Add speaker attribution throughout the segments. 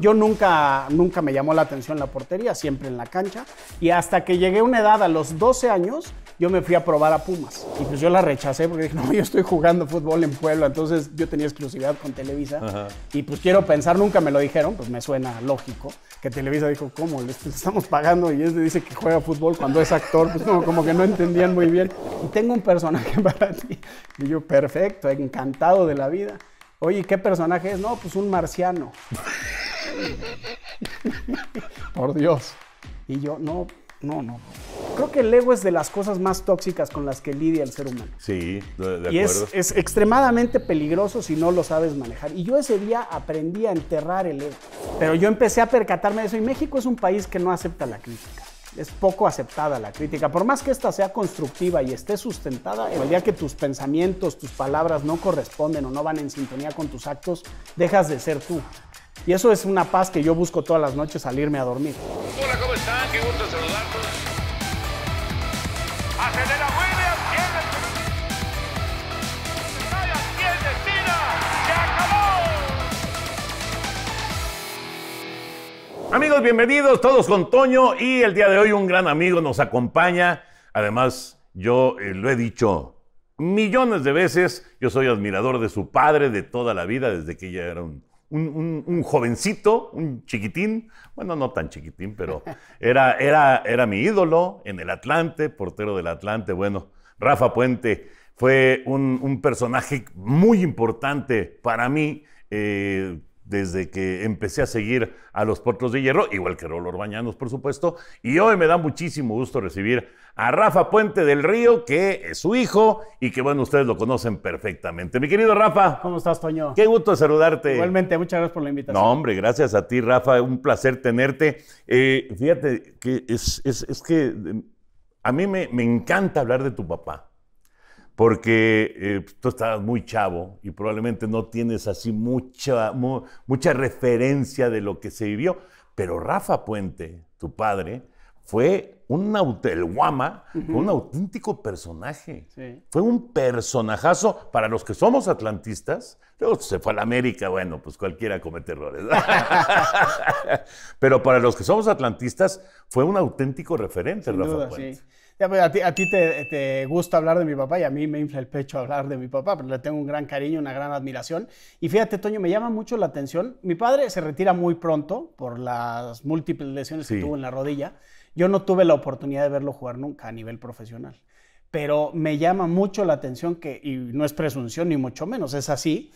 Speaker 1: Yo nunca, nunca me llamó la atención la portería, siempre en la cancha. Y hasta que llegué a una edad, a los 12 años, yo me fui a probar a Pumas. Y pues yo la rechacé porque dije, no, yo estoy jugando fútbol en Puebla. Entonces yo tenía exclusividad con Televisa. Y pues quiero pensar, nunca me lo dijeron, pues me suena lógico. Que Televisa dijo, ¿cómo? Le estamos pagando y este dice que juega fútbol cuando es actor. Pues como que no entendían muy bien. Y tengo un personaje para ti. Y yo, perfecto, encantado de la vida. Oye, ¿qué personaje es? No, pues un marciano. Por Dios. Y yo, no, no, no. Creo que el ego es de las cosas más tóxicas con las que lidia el ser humano.
Speaker 2: Sí, de, acuerdo. y Es, es,
Speaker 1: extremadamente peligroso si no lo sabes manejar. Y yo ese día aprendí a enterrar el ego. Pero yo empecé a percatarme de eso y México es un país que no acepta la crítica es poco aceptada la crítica. Por más que esta sea constructiva y esté sustentada, el día que tus pensamientos, tus palabras no corresponden o no van en sintonía con tus actos, dejas de ser tú. Y eso es una paz que yo busco todas las noches al irme a dormir.
Speaker 2: Hola, ¿cómo están? Qué gusto saludarlos. Amigos, bienvenidos todos con Toño y el día de hoy un gran amigo nos acompaña. Además, yo eh, lo he dicho millones de veces, yo soy admirador de su padre de toda la vida, desde que ella era un, jovencito, un chiquitín, bueno, no tan chiquitín, pero era, era, era mi ídolo en el Atlante, portero del Atlante, bueno, Rafa Puente fue un, personaje muy importante para mí. Eh, desde que empecé a seguir a los Portos de Hierro, igual que Rolor Bañanos, por supuesto. Y hoy me da muchísimo gusto recibir a Rafa Puente del Río, que es su hijo y que, bueno, ustedes lo conocen perfectamente. Mi querido Rafa. ¿Cómo estás, Toño? Qué gusto saludarte. Igualmente, muchas gracias por la invitación. No, hombre, gracias a ti, Rafa. Un placer tenerte. Eh, fíjate que es, que eh, a mí me encanta hablar de tu papá porque eh, pues, tú estabas muy chavo y probablemente no tienes así mucha, mucha referencia de lo que se vivió. Pero Rafa Puente, tu padre, fue un el Guama, un auténtico personaje. Fue un personajazo para los que somos atlantistas. Luego se fue a la América, bueno, pues cualquiera comete errores. Pero para los que somos atlantistas, fue un auténtico referente, Rafa Puente.
Speaker 1: Pues, a ti, te, gusta hablar de mi papá y a mí me infla el pecho hablar de mi papá, pero le tengo un gran cariño, una gran admiración. Y fíjate, Toño, me llama mucho la atención. Mi padre se retira muy pronto por las múltiples lesiones que tuvo en la rodilla. Yo no tuve la oportunidad de verlo jugar nunca a nivel profesional. Pero me llama mucho la atención que, y no es presunción ni mucho menos, es así,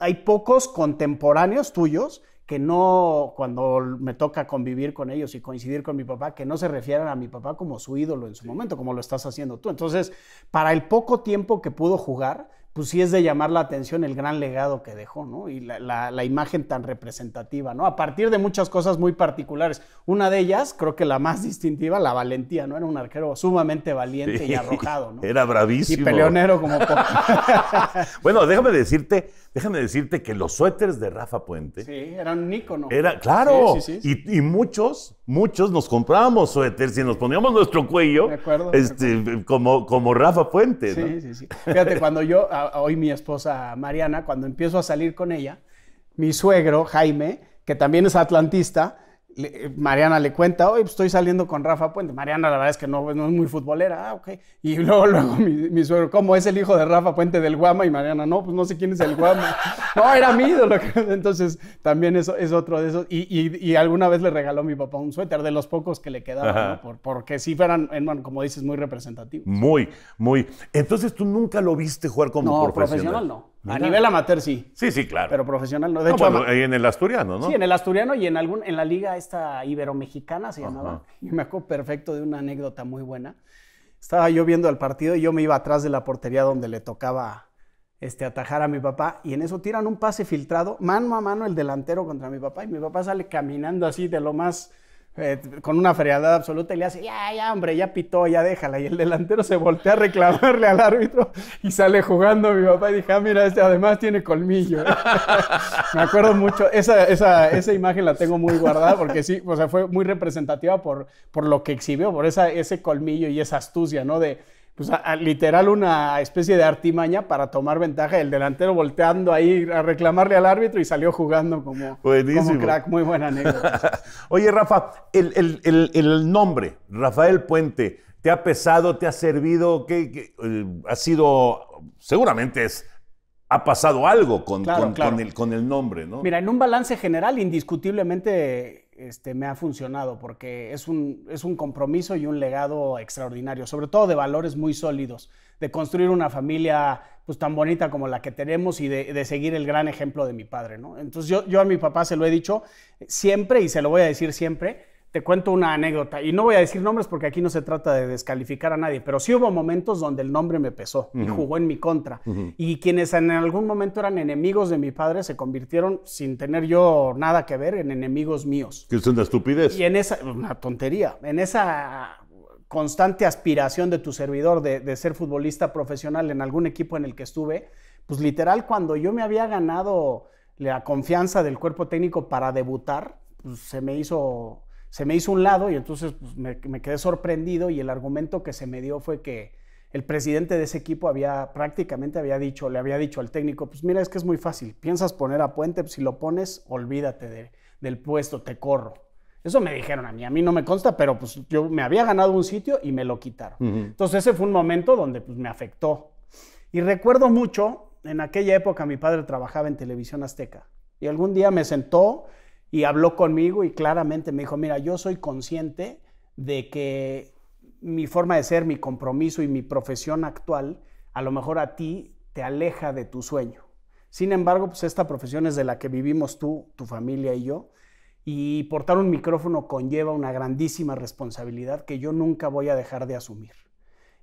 Speaker 1: hay pocos contemporáneos tuyos que no, cuando me toca convivir con ellos y coincidir con mi papá, que no se refieran a mi papá como su ídolo en su momento, como lo estás haciendo tú. Entonces, para el poco tiempo que pudo jugar, pues sí es de llamar la atención el gran legado que dejó, ¿no? Y la, imagen tan representativa, ¿no? A partir de muchas cosas muy particulares. Una de ellas, creo que la más distintiva, la valentía, ¿no? Era un arquero sumamente valiente y arrojado, ¿no?
Speaker 2: Era bravísimo. Y peleonero
Speaker 1: como
Speaker 2: bueno, déjame decirte Déjame decirte que los suéteres de Rafa Puente. Sí,
Speaker 1: eran un ícono.
Speaker 2: Era, claro. y, muchos, muchos nos comprábamos suéteres y nos poníamos nuestro cuello. este, Como, como Rafa Puente. ¿no?
Speaker 1: sí, sí. Fíjate, cuando yo, hoy mi esposa Mariana, cuando empiezo a salir con ella, mi suegro, Jaime, que también es atlantista, eh, Mariana le cuenta, hoy pues, estoy saliendo con Rafa Puente. Mariana, la verdad es que no, es muy futbolera, ah, Y luego, luego mi, suegro, ¿cómo es el hijo de Rafa Puente del Guama? Y Mariana, no, pues no sé quién es el Guama. no, era mi Entonces, también eso es otro de esos. Y, alguna vez le regaló mi papá un suéter de los pocos que le quedaban, Por, porque sí fueran, como dices, muy representativos.
Speaker 2: Muy, muy. Entonces, tú nunca lo viste jugar como no, profesional no. A nivel amateur sí. Sí, sí, claro.
Speaker 1: Pero profesional no. De hecho, pues,
Speaker 2: en el asturiano, ¿no? Sí, en el
Speaker 1: asturiano y en algún en la liga esta ibero-mexicana, se llamaba. Y me acuerdo perfecto de una anécdota muy buena. Estaba yo viendo el partido y yo me iba atrás de la portería donde le tocaba este, atajar a mi papá y en eso tiran un pase filtrado, mano a mano el delantero contra mi papá y mi papá sale caminando así de lo más eh, con una frialdad absoluta y le hace, ya, ya, hombre, ya pitó, ya déjala. Y el delantero se voltea a reclamarle al árbitro y sale jugando mi papá y dije, ah, mira, este además tiene colmillo. Me acuerdo mucho, esa, esa, imagen la tengo muy guardada porque sí, o sea, fue muy representativa por, por lo que exhibió, por esa, ese colmillo y esa astucia, ¿no? De, pues literal una especie de artimaña para tomar ventaja, el delantero volteando ahí a reclamarle al árbitro y salió jugando como,
Speaker 2: como crack, muy buena anécdota. Oye, Rafa, el, nombre, Rafael Puente, ¿te ha pesado, te ha servido? ¿Qué, eh, ha sido, seguramente es ha pasado algo con, el, con, el, nombre, ¿no? Mira,
Speaker 1: en un balance general, indiscutiblemente este, me ha funcionado porque es un, compromiso y un legado extraordinario, sobre todo de valores muy sólidos, de construir una familia pues, tan bonita como la que tenemos y de, seguir el gran ejemplo de mi padre, ¿no? Entonces yo a mi papá se lo he dicho siempre y se lo voy a decir siempre, te cuento una anécdota y no voy a decir nombres porque aquí no se trata de descalificar a nadie, pero sí hubo momentos donde el nombre me pesó y jugó en mi contra. Y quienes en algún momento eran enemigos de mi padre se convirtieron, sin tener yo nada que ver, en enemigos míos.
Speaker 2: Que es una estupidez.
Speaker 1: Y en esa, una tontería, en esa constante aspiración de tu servidor de, de ser futbolista profesional en algún equipo en el que estuve, pues literal cuando yo me había ganado la confianza del cuerpo técnico para debutar, pues, se me hizo se me hizo un lado y entonces pues, me, quedé sorprendido y el argumento que se me dio fue que el presidente de ese equipo había prácticamente había dicho, le había dicho al técnico, pues mira, es que es muy fácil, piensas poner a Puente, pues, si lo pones, olvídate del puesto, te corro. Eso me dijeron a mí, a mí no me consta, pero pues yo me había ganado un sitio y me lo quitaron. Entonces ese fue un momento donde pues, me afectó. Y recuerdo mucho, en aquella época mi padre trabajaba en Televisión Azteca y algún día me sentó y habló conmigo y claramente me dijo, mira, yo soy consciente de que mi forma de ser, mi compromiso y mi profesión actual, a lo mejor a ti te aleja de tu sueño. Sin embargo, pues esta profesión es de la que vivimos tú, tu familia y yo, y portar un micrófono conlleva una grandísima responsabilidad que yo nunca voy a dejar de asumir.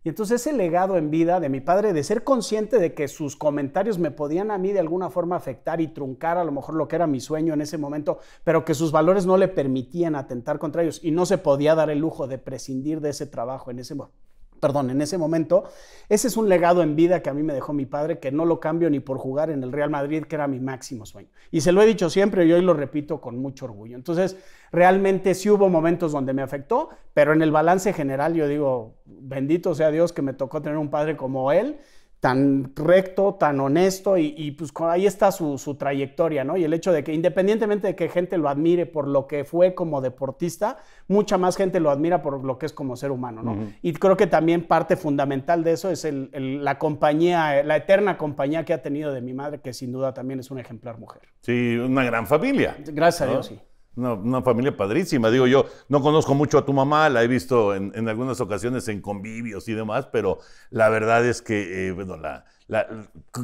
Speaker 1: Y entonces ese legado en vida de mi padre, de ser consciente de que sus comentarios me podían a mí de alguna forma afectar y truncar a lo mejor lo que era mi sueño en ese momento, pero que sus valores no le permitían atentar contra ellos y no se podía dar el lujo de prescindir de ese trabajo en ese momento perdón, en ese momento. Ese es un legado en vida que a mí me dejó mi padre, que no lo cambio ni por jugar en el Real Madrid, que era mi máximo sueño. Y se lo he dicho siempre y hoy lo repito con mucho orgullo. Entonces, realmente sí hubo momentos donde me afectó, pero en el balance general yo digo, bendito sea Dios que me tocó tener un padre como él tan recto, tan honesto y, y pues ahí está su, trayectoria, ¿no? Y el hecho de que independientemente de que gente lo admire por lo que fue como deportista, mucha más gente lo admira por lo que es como ser humano, ¿no? Y creo que también parte fundamental de eso es el, la compañía, la eterna compañía que ha tenido de mi madre, que sin duda también es una ejemplar mujer.
Speaker 2: Sí, una gran familia. Gracias a Dios, sí. Una, familia padrísima, digo yo, no conozco mucho a tu mamá, la he visto en, algunas ocasiones en convivios y demás, pero la verdad es que, eh, bueno, la, la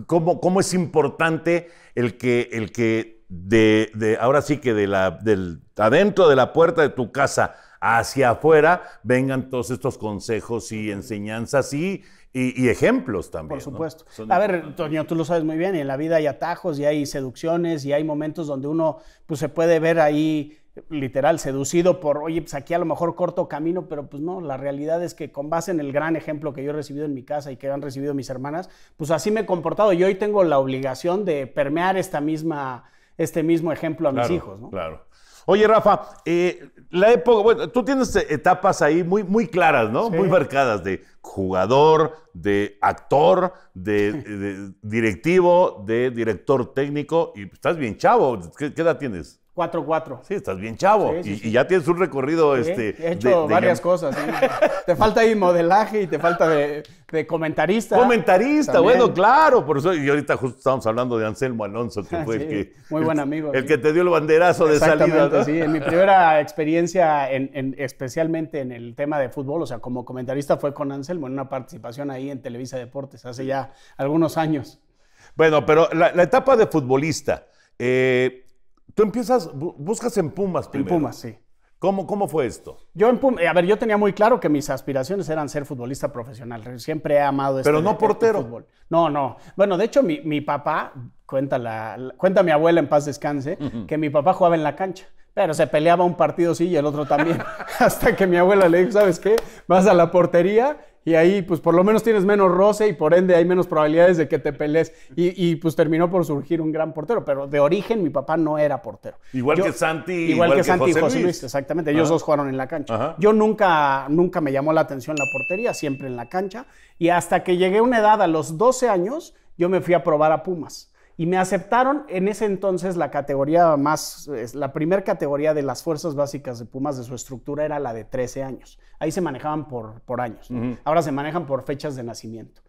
Speaker 2: cómo, es importante el que, el que de, de, ahora sí que de la, del, adentro de la puerta de tu casa hacia afuera vengan todos estos consejos y enseñanzas y y, ejemplos también. Por supuesto. A
Speaker 1: ver, Toño, tú lo sabes muy bien, en la vida hay atajos y hay seducciones y hay momentos donde uno pues, se puede ver ahí literal seducido por, oye, pues aquí a lo mejor corto camino, pero pues no, la realidad es que con base en el gran ejemplo que yo he recibido en mi casa y que han recibido mis hermanas, pues así me he comportado y hoy tengo la obligación de permear esta misma, este mismo ejemplo a mis hijos.
Speaker 2: ¿no? Claro. Oye, Rafa, eh, la época, bueno, tú tienes etapas ahí muy, muy claras, ¿no? Muy marcadas de jugador, de actor, de, directivo, de director técnico. Y estás bien chavo. qué edad tienes? 4-4. Sí, estás bien chavo. Y, ya tienes un recorrido. Este, He hecho varias
Speaker 1: cosas. te falta ahí modelaje y te falta de, comentarista. Comentarista, bueno,
Speaker 2: claro. Por eso, y ahorita justo estábamos hablando de Anselmo Alonso, que ah, fue el que. Muy buen
Speaker 1: amigo. El, que
Speaker 2: te dio el banderazo de salida. Sí, en mi
Speaker 1: primera experiencia, en, especialmente en el tema de fútbol, o sea, como comentarista, fue con Anselmo en una participación ahí en Televisa Deportes hace ya algunos años.
Speaker 2: Bueno, pero la, etapa de futbolista. Eh, Tú empiezas, buscas en Pumas En Pumas, sí. ¿Cómo, ¿Cómo, fue esto?
Speaker 1: Yo en Pumas, eh, a ver, yo tenía muy claro que mis aspiraciones eran ser futbolista profesional. Siempre he amado este Pero no portero. No, no. Bueno, de hecho, mi, mi papá, cuenta, la, mi abuela en paz descanse, que mi papá jugaba en la cancha. Pero se peleaba un partido sí y el otro también. hasta que mi abuela le dijo, ¿sabes qué? Vas a la portería y ahí pues por lo menos tienes menos roce y por ende hay menos probabilidades de que te pelees. Y, pues terminó por surgir un gran portero, pero de origen mi papá no era portero. Igual que Santi. Igual, que, Santi y José Luis, exactamente. Ellos dos jugaron en la cancha. Yo nunca, nunca me llamó la atención la portería, siempre en la cancha. Y hasta que llegué a una edad, a los 12 años, yo me fui a probar a Pumas y me aceptaron en ese entonces la categoría más, la primera categoría de las fuerzas básicas de Pumas de su estructura era la de 13 años. Ahí se manejaban por, por años, ahora se manejan por fechas de nacimiento.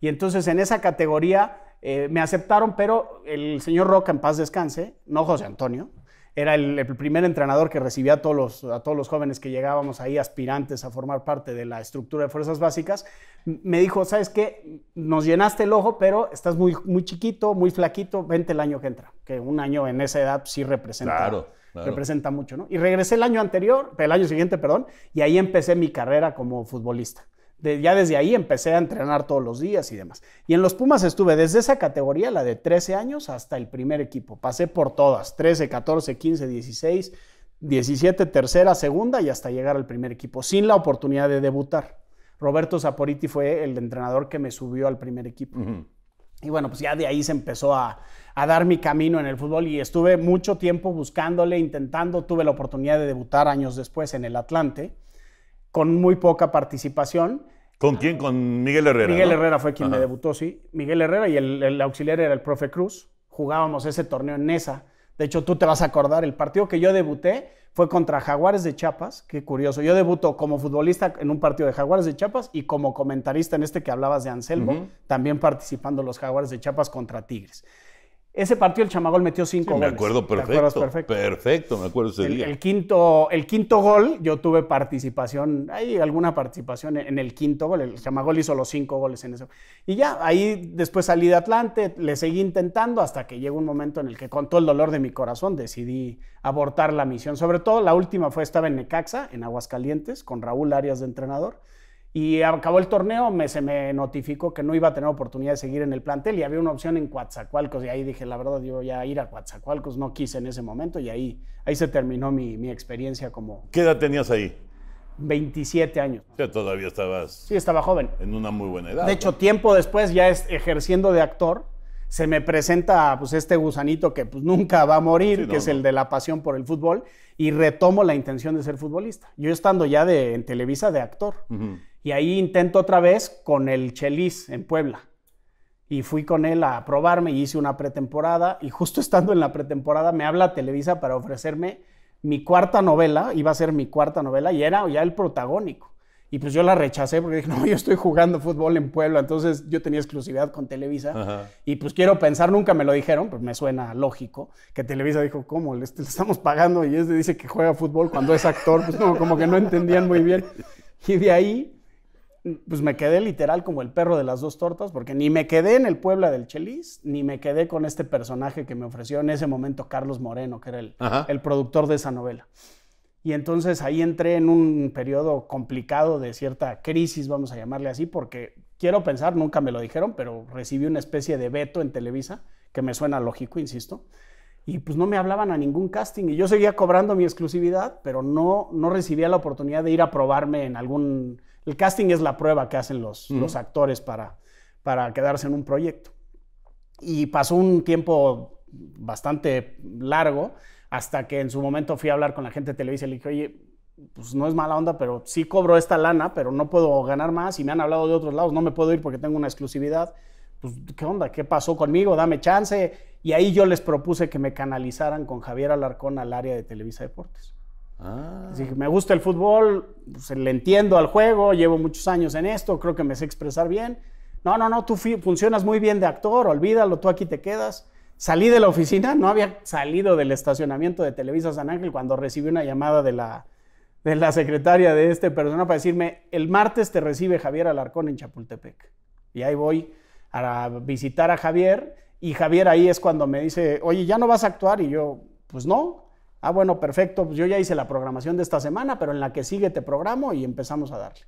Speaker 1: Y entonces en esa categoría eh, me aceptaron, pero el señor Roca, en paz descanse, no José Antonio, era el, primer entrenador que recibía a todos, los, a todos los jóvenes que llegábamos ahí, aspirantes a formar parte de la estructura de fuerzas básicas, me dijo, ¿sabes qué? Nos llenaste el ojo, pero estás muy, muy chiquito, muy flaquito, vente el año que entra, que un año en esa edad sí representa.
Speaker 2: Representa
Speaker 1: mucho, ¿no? Y regresé el año anterior, el año siguiente, perdón, y ahí empecé mi carrera como futbolista ya desde ahí empecé a entrenar todos los días y demás. Y en los Pumas estuve desde esa categoría, la de 13 años, hasta el primer equipo. Pasé por todas, 13, 14, 15, 16, 17, tercera, segunda y hasta llegar al primer equipo, sin la oportunidad de debutar. Roberto Saporiti fue el entrenador que me subió al primer equipo. Y bueno, pues ya de ahí se empezó a, a, dar mi camino en el fútbol y estuve mucho tiempo buscándole, intentando. Tuve la oportunidad de debutar años después en el Atlante con muy poca participación.
Speaker 2: ¿Con quién? Con Miguel Herrera. Miguel Herrera fue quien me
Speaker 1: debutó, sí. Miguel Herrera y el, auxiliar era el profe Cruz. Jugábamos ese torneo en esa. De hecho, tú te vas a acordar, el partido que yo debuté fue contra Jaguares de Chiapas. Qué curioso. Yo debuto como futbolista en un partido de Jaguares de Chiapas y como comentarista en este que hablabas de Anselmo, también participando los Jaguares de Chiapas contra Tigres. Ese partido el Chamagol metió cinco goles. Me acuerdo perfecto,
Speaker 2: perfecto, me acuerdo ese el, día.
Speaker 1: quinto, el quinto gol, yo tuve participación, hay alguna participación en el quinto gol. El Chamagol hizo los cinco goles en ese. Y ya, ahí después salí de Atlante, le seguí intentando hasta que llegó un momento en el que, con todo el dolor de mi corazón, decidí abortar la misión. Sobre todo, la última fue, estaba en Necaxa, en Aguascalientes, con Raúl Arias de entrenador. Y acabó el torneo, me, se me notificó que no iba a tener oportunidad de seguir en el plantel y había una opción en Coatzacoalcos. Y ahí dije, la verdad, yo ya ir a Coatzacoalcos no quise en ese momento y ahí, ahí se terminó mi, experiencia como...
Speaker 2: ¿Qué edad tenías ahí? 27 años. O todavía estabas... Sí, estaba joven. En una muy buena
Speaker 1: edad. De hecho, tiempo después, ya es, ejerciendo de actor, se me presenta pues este gusanito que pues nunca va a morir, que es el de la pasión por el fútbol, y retomo la intención de ser futbolista. Yo estando ya de, en Televisa de actor. Y ahí intento otra vez con el Chelis en Puebla. Y fui con él a probarme y hice una pretemporada. Y justo estando en la pretemporada me habla Televisa para ofrecerme mi cuarta novela, iba a ser mi cuarta novela y era ya el protagónico. Y pues yo la rechacé porque dije, no, yo estoy jugando fútbol en Puebla, entonces yo tenía exclusividad con Televisa. Y pues quiero pensar, nunca me lo dijeron, pues me suena lógico, que Televisa dijo, ¿cómo? Le, estamos pagando y él dice que juega fútbol cuando es actor, pues como que no entendían muy bien. Y de ahí pues me quedé literal como el perro de las dos tortas, porque ni me quedé en el Puebla del Chelis, ni me quedé con este personaje que me ofreció en ese momento Carlos Moreno, que era el, el productor de esa novela. Y entonces ahí entré en un periodo complicado de cierta crisis, vamos a llamarle así, porque quiero pensar, nunca me lo dijeron, pero recibí una especie de veto en Televisa, que me suena lógico, insisto. Y pues no me hablaban a ningún casting y yo seguía cobrando mi exclusividad, pero no, no recibía la oportunidad de ir a probarme en algún el casting es la prueba que hacen los, actores para, para quedarse en un proyecto. Y pasó un tiempo bastante largo hasta que en su momento fui a hablar con la gente de Televisa y le dije, oye, pues no es mala onda, pero sí cobro esta lana, pero no puedo ganar más y me han hablado de otros lados, no me puedo ir porque tengo una exclusividad. Pues, ¿qué onda? ¿Qué pasó conmigo? Dame chance. Y ahí yo les propuse que me canalizaran con Javier Alarcón al área de Televisa Deportes. Ah. me gusta el fútbol, pues, le entiendo al juego, llevo muchos años en esto, creo que me sé expresar bien. No, no, no, tú funcionas muy bien de actor, olvídalo, tú aquí te quedas. Salí de la oficina, no había salido del estacionamiento de Televisa San Ángel cuando recibí una llamada de la, de la secretaria de este persona para decirme, el martes te recibe Javier Alarcón en Chapultepec. Y ahí voy a visitar a Javier y Javier ahí es cuando me dice, oye, ¿ya no vas a actuar? Y yo, pues no. Ah, bueno, perfecto, pues yo ya hice la programación de esta semana, pero en la que sigue te programo y empezamos a darle.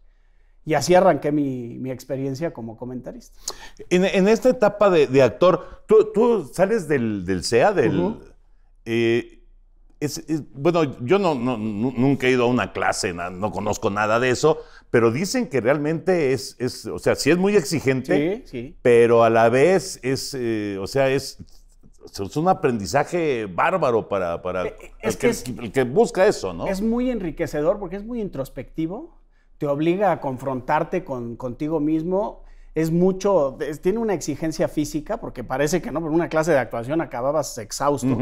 Speaker 1: Y así arranqué mi, mi experiencia como comentarista.
Speaker 2: En, esta etapa de, actor, tú, sales del, SEA, CEA, del... Eh, bueno, yo no, nunca he ido a una clase, no, conozco nada de eso, pero dicen que realmente es, o sea, sí es muy exigente, pero a la vez es, eh, o sea, es es un aprendizaje bárbaro para, para eh, el, que, busca eso, ¿no? Es
Speaker 1: muy enriquecedor porque es muy introspectivo, te obliga a confrontarte con, contigo mismo, es mucho, tiene una exigencia física porque parece que no, pero una clase de actuación acababas exhausto,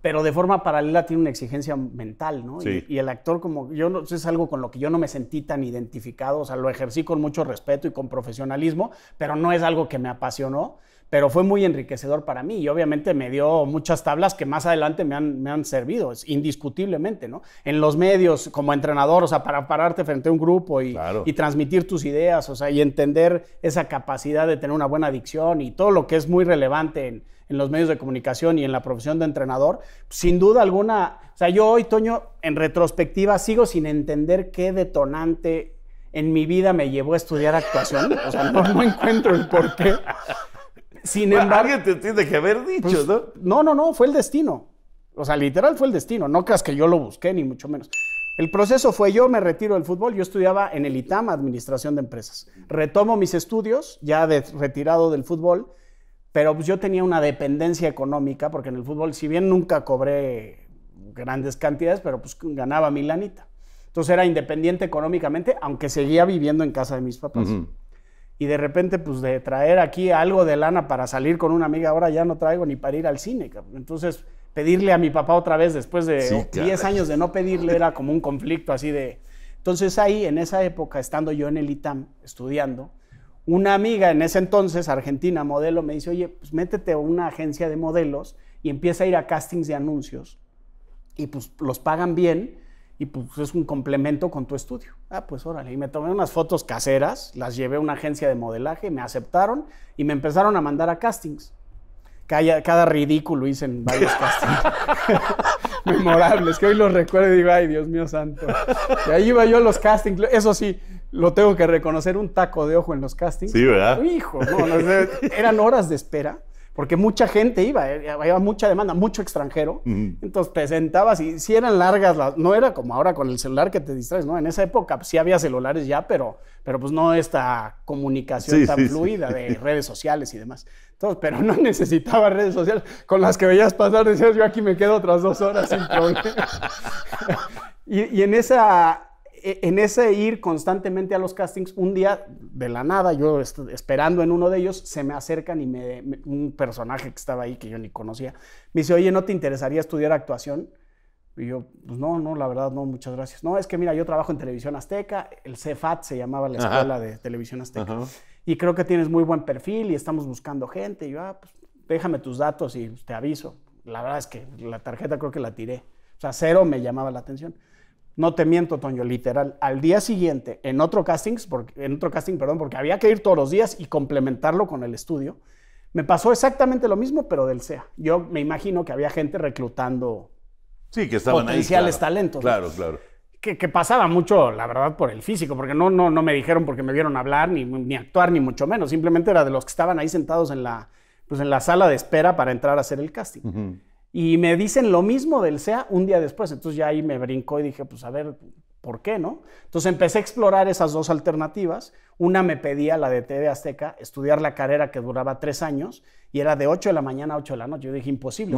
Speaker 1: pero de forma paralela tiene una exigencia mental, ¿no? Y, y, el actor como, yo no, es algo con lo que yo no me sentí tan identificado, o sea, lo ejercí con mucho respeto y con profesionalismo, pero no es algo que me apasionó pero fue muy enriquecedor para mí y obviamente me dio muchas tablas que más adelante me han, me han servido, indiscutiblemente, ¿no? En los medios, como entrenador, o sea, para pararte frente a un grupo y, y transmitir tus ideas, o sea, y entender esa capacidad de tener una buena dicción y todo lo que es muy relevante en, los medios de comunicación y en la profesión de entrenador, sin duda alguna, o sea, yo hoy, Toño, en retrospectiva, sigo sin entender qué detonante en mi vida me llevó a estudiar actuación, o sea, no encuentro el porqué. Sin embargo, te tiene que haber dicho, pues, ¿no? No, no, no, fue el destino. O sea, literal fue el destino. No creas que yo lo busqué, ni mucho menos. El proceso fue yo me retiro del fútbol, yo estudiaba en el ITAM, Administración de Empresas. Retomo mis estudios, ya de, retirado del fútbol, pero pues, yo tenía una dependencia económica, porque en el fútbol, si bien nunca cobré grandes cantidades, pero pues ganaba mi lanita. Entonces era independiente económicamente, aunque seguía viviendo en casa de mis papás y de repente, pues de traer aquí algo de lana para salir con una amiga, ahora ya no traigo ni para ir al cine. Entonces, pedirle a mi papá otra vez después de 10 años de no pedirle era como un conflicto así de... Entonces ahí, en esa época, estando yo en el ITAM estudiando, una amiga en ese entonces, argentina, modelo, me dice, oye, pues métete a una agencia de modelos y empieza a ir a castings de anuncios y pues los pagan bien y pues es un complemento con tu estudio. Ah, pues órale. Y me tomé unas fotos caseras, las llevé a una agencia de modelaje, me aceptaron y me empezaron a mandar a castings. Cada, cada ridículo hice en varios castings. Memorables, que hoy los recuerdo y digo, ay, Dios mío santo. Y ahí iba yo a los castings. Eso sí, lo tengo que reconocer, un taco de ojo en los castings. Sí, ¿verdad? Hijo, eran horas de espera porque mucha gente iba, eh, había mucha demanda, mucho extranjero. Entonces te sentabas y si eran largas, las, no era como ahora con el celular que te distraes, ¿no? En esa época pues, sí había celulares ya, pero, pero pues no esta comunicación tan fluida de redes sociales y demás. Entonces, pero no necesitaba redes sociales con las que veías pasar, decías yo aquí me quedo otras dos horas sin problema. y en esa e, en ese ir constantemente a los castings, un día de la nada, yo esperando en uno de ellos, se me acercan y me, un personaje que estaba ahí que yo ni conocía, me dice, oye, ¿no te interesaría estudiar actuación? Y yo, pues no, no, la verdad no, muchas gracias. No, es que mira, yo trabajo en Televisión Azteca, el CEFAT se llamaba la escuela de Televisión Azteca, y creo que tienes muy buen perfil y estamos buscando gente. Y yo, ah, pues déjame tus datos y te aviso. La verdad es que la tarjeta creo que la tiré. O sea, cero me llamaba la atención. No te miento, Toño, literal. Al día siguiente, en otro, casting, porque, en otro casting, perdón, porque había que ir todos los días y complementarlo con el estudio, me pasó exactamente lo mismo, pero del SEA. Yo me imagino que había gente reclutando
Speaker 2: sí, que estaban potenciales talentos. Claro, claro.
Speaker 1: Que, pasaba mucho, la verdad, por el físico, porque no, no, no me dijeron porque me vieron hablar, ni, actuar, ni mucho menos. Simplemente era de los que estaban ahí sentados en la, pues en la sala de espera para entrar a hacer el
Speaker 2: casting.
Speaker 1: Y me dicen lo mismo del SEA un día después. Entonces ya ahí me brincó y dije, pues a ver, ¿por qué no? Entonces empecé a explorar esas dos alternativas. Una me pedía, la de TV Azteca, estudiar la carrera que duraba tres años y era de 8 de la mañana a 8 de la noche. Yo dije, imposible.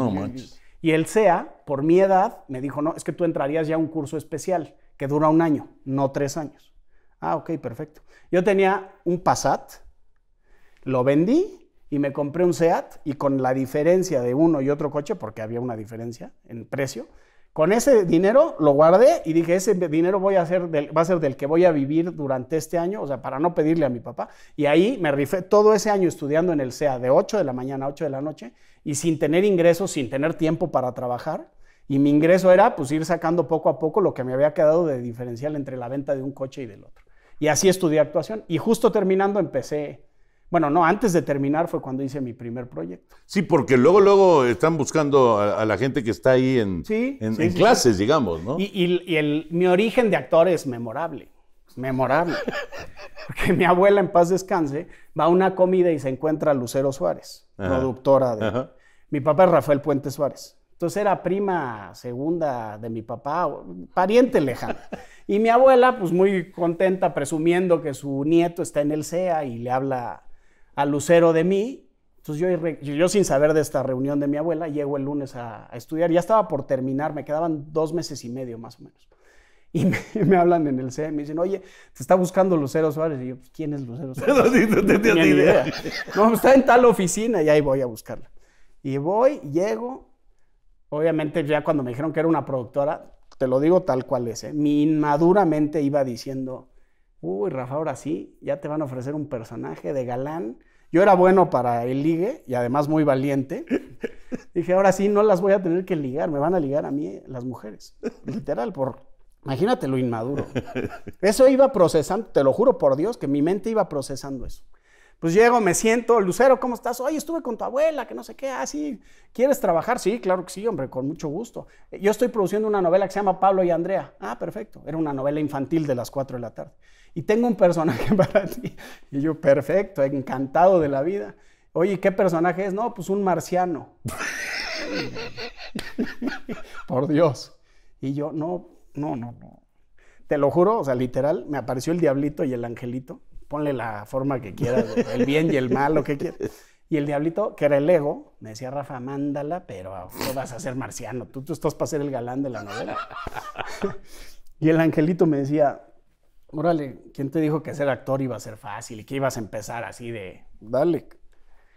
Speaker 1: Y el SEA, por mi edad, me dijo, no, es que tú entrarías ya a un curso especial que dura un año, no tres años. Ah, ok, perfecto. Yo tenía un Passat, lo vendí y me compré un SEAT y con la diferencia de uno y otro coche, porque había una diferencia en precio, con ese dinero lo guardé y dije, ese dinero voy a hacer del, va a ser del que voy a vivir durante este año, o sea, para no pedirle a mi papá. Y ahí me rifé todo ese año estudiando en el SEAT, de 8 de la mañana a 8 de la noche y sin tener ingresos, sin tener tiempo para trabajar. Y mi ingreso era pues ir sacando poco a poco lo que me había quedado de diferencial entre la venta de un coche y del otro. Y así estudié actuación. Y justo terminando empecé bueno, no, antes de terminar fue cuando hice mi primer proyecto.
Speaker 2: Sí, porque luego, luego están buscando a, la gente que está ahí en, clases, digamos, ¿no?
Speaker 1: Y, el, mi origen de actor es memorable, memorable. porque mi abuela, en paz descanse, va a una comida y se encuentra a Lucero Suárez, productora de... Mi papá es Rafael Puente Suárez. Entonces era prima segunda de mi papá, pariente lejana. Y mi abuela, pues muy contenta, presumiendo que su nieto está en el CEA y le habla a Lucero de mí. Entonces yo, sin saber de esta reunión de mi abuela, llego el lunes a, estudiar. Ya estaba por terminar, me quedaban dos meses y medio más o menos. Y me, hablan en el CEM, me dicen, oye, se está buscando Lucero Suárez. Y yo, pues, ¿quién es Lucero Suárez? sí, no, tenía ni idea. No, está en tal oficina y ahí voy a buscarla. Y voy, llego. Obviamente ya cuando me dijeron que era una productora, te lo digo tal cual es, ¿eh? mi inmaduramente iba diciendo, Uy, Rafa, ahora sí, ya te van a ofrecer un personaje de galán. Yo era bueno para el ligue y además muy valiente. Dije, ahora sí, no las voy a tener que ligar, me van a ligar a mí las mujeres. Literal, por... Imagínate lo inmaduro. Eso iba procesando, te lo juro por Dios, que mi mente iba procesando eso. Pues llego, me siento, Lucero, ¿cómo estás? Oye, estuve con tu abuela, que no sé qué, ah, ¿quieres trabajar? Sí, claro que sí, hombre, con mucho gusto. Yo estoy produciendo una novela que se llama Pablo y Andrea. Ah, perfecto, era una novela infantil de las 4 de la tarde y tengo un personaje para ti. Y yo, perfecto, encantado de la vida. Oye, ¿qué personaje es? No, pues un marciano. Por Dios. Y yo, no, no, no, no. Te lo juro, o sea, literal, me apareció el diablito y el angelito. Ponle la forma que quieras, el bien y el mal, lo que quieras. Y el diablito, que era el ego, me decía, Rafa, mándala, pero tú vas a ser marciano, tú, tú estás para ser el galán de la novela. y el angelito me decía, Órale, ¿quién te dijo que ser actor iba a ser fácil y que ibas a empezar así de. Dale.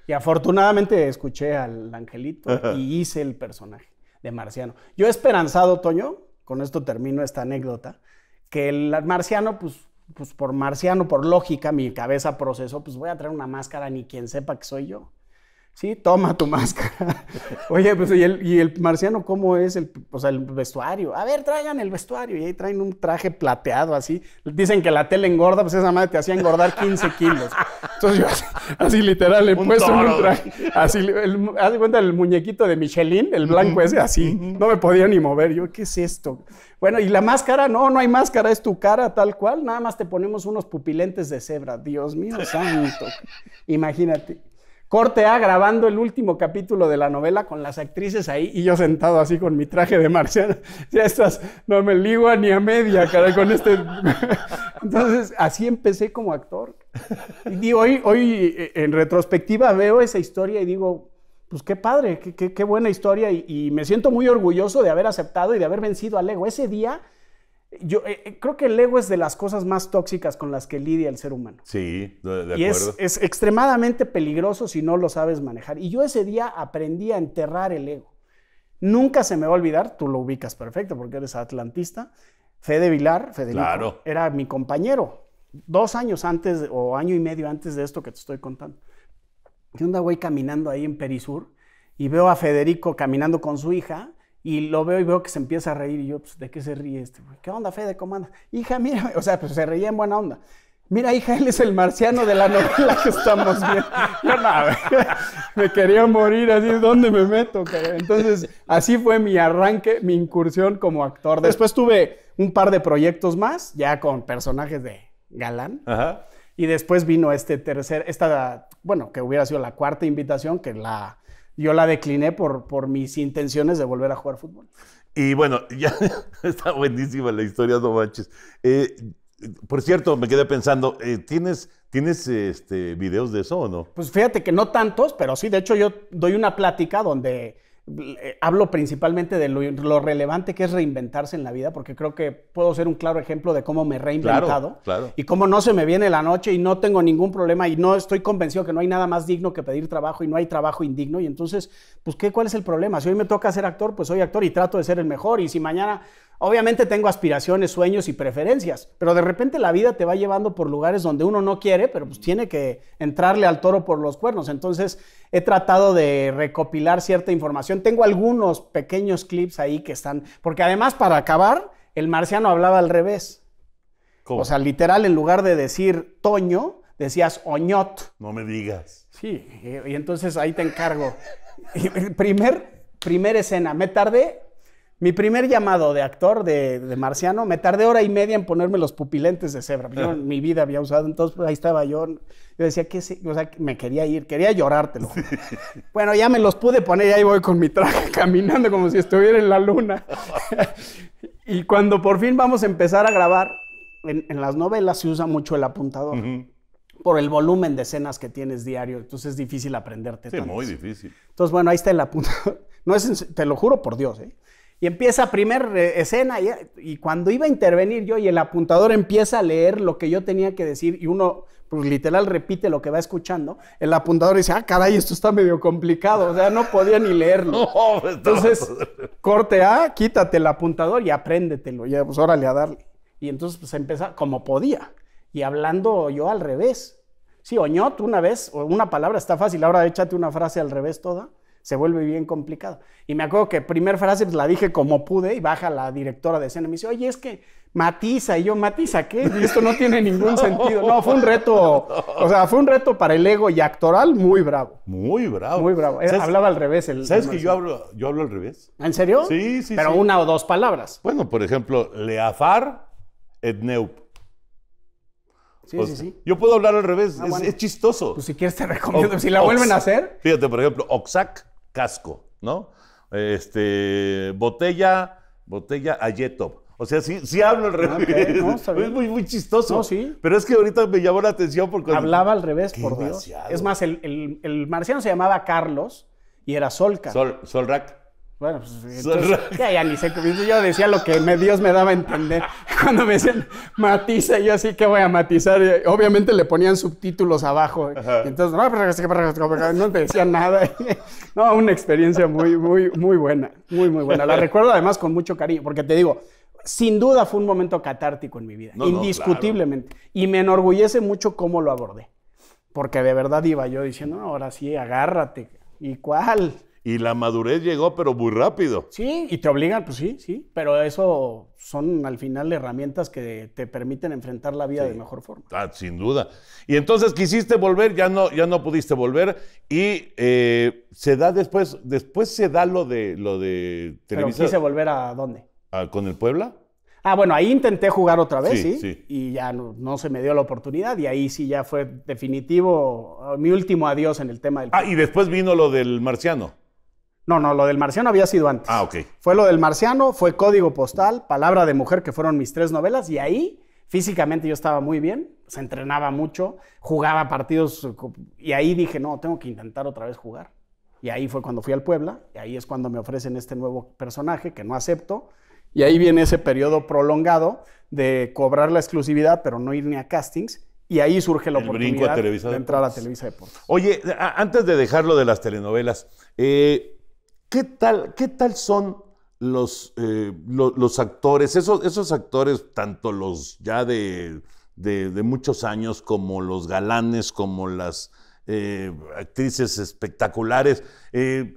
Speaker 1: Y afortunadamente escuché al angelito y hice el personaje de Marciano. Yo he esperanzado, Toño, con esto termino esta anécdota, que el marciano, pues, pues por marciano, por lógica, mi cabeza procesó, pues voy a traer una máscara ni quien sepa que soy yo. Sí, toma tu máscara. Oye, pues, ¿y el, marciano cómo es el, el vestuario? A ver, traigan el vestuario. Y ahí traen un traje plateado así. Dicen que la tele engorda, pues esa madre te hacía engordar 15 kilos. Entonces yo
Speaker 2: así, literal le he puesto un traje. Así,
Speaker 1: haz de cuenta el muñequito de Michelin, el blanco ese, así. No me podía ni mover. Yo, ¿qué es esto? Bueno, ¿y la máscara? No, no hay máscara, es tu cara tal cual. Nada más te ponemos unos pupilentes de cebra. Dios mío santo. Imagínate. Corte A grabando el último capítulo de la novela con las actrices ahí y yo sentado así con mi traje de marciano. Ya estás, no me ligo ni a media, cara con este. Entonces, así empecé como actor. Y hoy, hoy, eh, en retrospectiva, veo esa historia y digo, pues qué padre, qué, buena historia. Y, y, me siento muy orgulloso de haber aceptado y de haber vencido al ego. Ese día yo eh, eh, creo que el ego es de las cosas más tóxicas con las que lidia el ser humano.
Speaker 2: Sí, de, y Es,
Speaker 1: extremadamente peligroso si no lo sabes manejar. Y yo ese día aprendí a enterrar el ego. Nunca se me va a olvidar, tú lo ubicas perfecto porque eres atlantista. Fede Vilar, Federico, era mi compañero dos años antes o año y medio antes de esto que te estoy contando. Y onda güey caminando ahí en Perisur y veo a Federico caminando con su hija y lo veo y veo que se empieza a reír. Y yo, pues, ¿de qué se ríe este? ¿Qué onda, Fede? ¿Cómo andas? Hija, mira. O sea, pues se reía en buena onda. Mira, hija, él es el marciano de la novela que estamos viendo. Yo, no, me quería morir, así ¿dónde me meto, Entonces, así fue mi arranque, mi incursión como actor. Después tuve un par de proyectos más, ya con personajes de galán. Ajá. Y después vino este tercer, esta, bueno, que hubiera sido la cuarta invitación, que la yo la decliné por, por mis intenciones de volver a jugar fútbol.
Speaker 2: Y bueno, ya está buenísima la historia, no manches. Eh, por cierto, me quedé pensando, eh, ¿tienes, ¿tienes este, videos de eso o no?
Speaker 1: Pues fíjate que no tantos, pero sí, de hecho yo doy una plática donde eh, hablo principalmente de lo, relevante que es reinventarse en la vida, porque creo que puedo ser un claro ejemplo de cómo me he reinventado y cómo no se me viene la noche y no tengo ningún problema y no estoy convencido que no hay nada más digno que pedir trabajo y no hay trabajo indigno. Y entonces, pues, ¿qué, ¿cuál es el problema? Si hoy me toca ser actor, pues soy actor y trato de ser el mejor. Y si mañana Obviamente tengo aspiraciones, sueños y preferencias, pero de repente la vida te va llevando por lugares donde uno no quiere, pero pues tiene que entrarle al toro por los cuernos. Entonces he tratado de recopilar cierta información. Tengo algunos pequeños clips ahí que están, porque además para acabar, el marciano hablaba al revés. O sea, literal, en lugar de decir Toño, decías Oñot.
Speaker 2: No me digas.
Speaker 1: Sí, y, entonces ahí te encargo. primer, primera escena, me tardé mi primer llamado de actor de, de, marciano, me tardé hora y media en ponerme los pupilentes de cebra. Ah. mi vida había usado, entonces pues, ahí estaba yo. Yo decía que sí, o sea, me quería ir, quería llorártelo. Bueno, ya me los pude poner y ahí voy con mi traje caminando como si estuviera en la luna. y cuando por fin vamos a empezar a grabar, en, las novelas se usa mucho el apuntador. por el volumen de escenas que tienes diario. Entonces es difícil aprenderte. Sí, muy difícil. Entonces, bueno, ahí está el apuntador. No es, te lo juro por Dios, ¿eh? Y empieza primer eh, escena y, cuando iba a intervenir yo y el apuntador empieza a leer lo que yo tenía que decir y uno pues literal repite lo que va escuchando, el apuntador dice, ah, caray, esto está medio complicado, o sea, no podía ni leerlo.
Speaker 2: Pues, entonces,
Speaker 1: corte A, quítate el apuntador y apréndetelo, ya, pues órale a darle. Y entonces pues empieza como podía y hablando yo al revés. Sí, tú una vez, una palabra está fácil, ahora échate una frase al revés toda se vuelve bien complicado. Y me acuerdo que primera frase pues, la dije como pude y baja la directora de escena y me dice, oye, es que matiza. Y yo, matiza, ¿qué? Y esto no tiene ningún sentido. No, fue un reto, o sea, fue un reto para el ego y actoral muy bravo. Muy bravo. Muy bravo. Eh, hablaba al revés. El, ¿Sabes que yo
Speaker 2: hablo, al revés? ¿En serio? Sí, sí. sí. Pero una o dos palabras. Bueno, por ejemplo, leafar et neup. Sí, sí, sí. Yo puedo hablar al revés, ah, es, chistoso. Pues si quieres te recomiendo, si la vuelven a hacer. Fíjate, por ejemplo, Oxac casco, ¿no? Este, botella, botella Ayetop. O sea, sí, sí hablo al ah, revés. es muy, muy chistoso. ¿sí? Pero es que ahorita me llamó la atención porque... Hablaba
Speaker 1: al revés, por Dios. Es más, el, el, el, marciano se llamaba Carlos y era Solca. Sol, Solrac. Bueno, pues entonces, ya, ni sé, pues, yo decía lo que me, Dios me daba a entender. Cuando me decían matiza, yo así que voy a matizar. Obviamente le ponían subtítulos abajo. Entonces, no, pues, pues, no te decía nada. No, una experiencia muy, muy, muy buena. Muy, muy buena. La recuerdo además con mucho cariño, porque te digo, sin duda fue un momento catártico en mi vida, indiscutiblemente. Y me enorgullece mucho cómo lo abordé. Porque de verdad iba yo diciendo, ahora sí, agárrate. ¿Y cuál?
Speaker 2: Y la madurez llegó, pero muy rápido. Sí, y te obligan, pues sí, sí.
Speaker 1: Pero eso son al final herramientas que te permiten enfrentar la vida de mejor forma.
Speaker 2: Ah, sin duda. Y entonces quisiste volver, ya no, ya no pudiste volver. Y eh, se da después, después se da lo de lo de ¿Pero quise volver a dónde? Ah, ¿Con el Puebla?
Speaker 1: Ah, bueno, ahí intenté jugar otra vez, sí. Y ya no, no, se me dio la oportunidad. Y ahí sí ya fue definitivo mi último adiós en el tema del.
Speaker 2: Ah, y después vino lo del marciano.
Speaker 1: No, no, lo del marciano había sido antes. Ah, ok. Fue lo del marciano, fue Código Postal, Palabra de Mujer, que fueron mis tres novelas, y ahí físicamente yo estaba muy bien, se pues, entrenaba mucho, jugaba partidos, y ahí dije, no, tengo que intentar otra vez jugar. Y ahí fue cuando fui al Puebla, y ahí es cuando me ofrecen este nuevo personaje que no acepto, y ahí viene ese periodo prolongado de cobrar la exclusividad, pero no ir ni a castings, y ahí surge la oportunidad de entrar a Televisa Deportes.
Speaker 2: Oye, antes de dejarlo de las telenovelas, eh ¿Qué tal, qué tal son los, eh, los actores, esos, actores, tanto los ya de, muchos años como los galanes, como las eh, actrices espectaculares? Eh,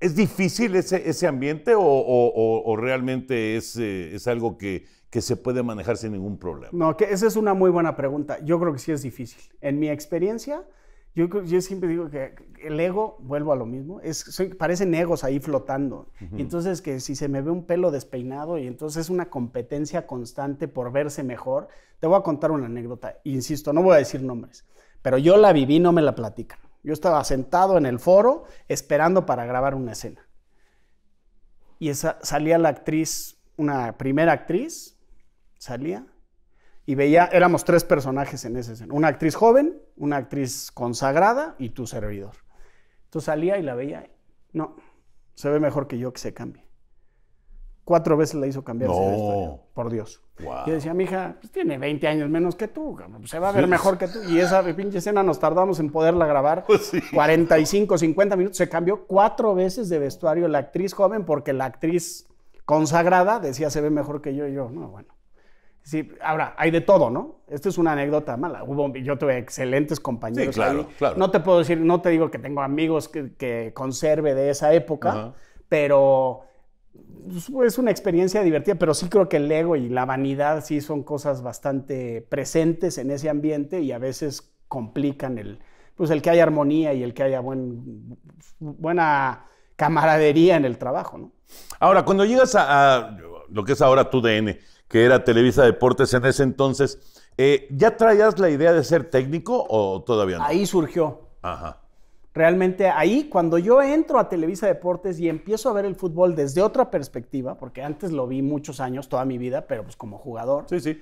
Speaker 2: ¿Es difícil ese, ambiente o, realmente es, algo que, se puede manejar sin ningún problema?
Speaker 1: No, que esa es una muy buena pregunta. Yo creo que sí es difícil. En mi experiencia, yo, siempre digo que el ego, vuelvo a lo mismo, es, parecen egos ahí flotando. entonces que si se me ve un pelo despeinado y entonces es una competencia constante por verse mejor, te voy a contar una anécdota, insisto, no voy a decir nombres, pero yo la viví, no me la platican. Yo estaba sentado en el foro esperando para grabar una escena. Y esa, salía la actriz, una primera actriz, salía y veía, éramos tres personajes en ese escena. Una actriz joven, una actriz consagrada y tu servidor. Entonces salía y la veía. No, se ve mejor que yo que se cambie. Cuatro veces la hizo cambiarse de por Dios. Y decía, mija, pues tiene 20 años menos que tú, pues se va a ver mejor que tú. Y esa pinche escena nos tardamos en poderla grabar. 45, 50 minutos. Se cambió cuatro veces de vestuario la actriz joven porque la actriz consagrada decía, se ve mejor que yo. Y yo, no, bueno. Sí, ahora, hay de todo, ¿no? Esta es una anécdota mala. Hubo, yo tuve excelentes compañeros. Sí, claro, claro. No te puedo decir, no te digo que tengo amigos que, conserve de esa época, pero pues, es una experiencia divertida, pero sí creo que el ego y la vanidad sí son cosas bastante presentes en ese ambiente y a veces complican el, pues el que haya armonía y el que haya buena camaradería en el trabajo, ¿no?
Speaker 2: Ahora, cuando llegas a, a lo que es ahora tu DN, que era Televisa Deportes en ese entonces. Eh, ¿Ya traías la idea de ser técnico o todavía no? Ahí surgió. Ajá.
Speaker 1: Realmente ahí, cuando yo entro a Televisa Deportes y empiezo a ver el fútbol desde otra perspectiva, porque antes lo vi muchos años, toda mi vida, pero pues como jugador. Sí, sí.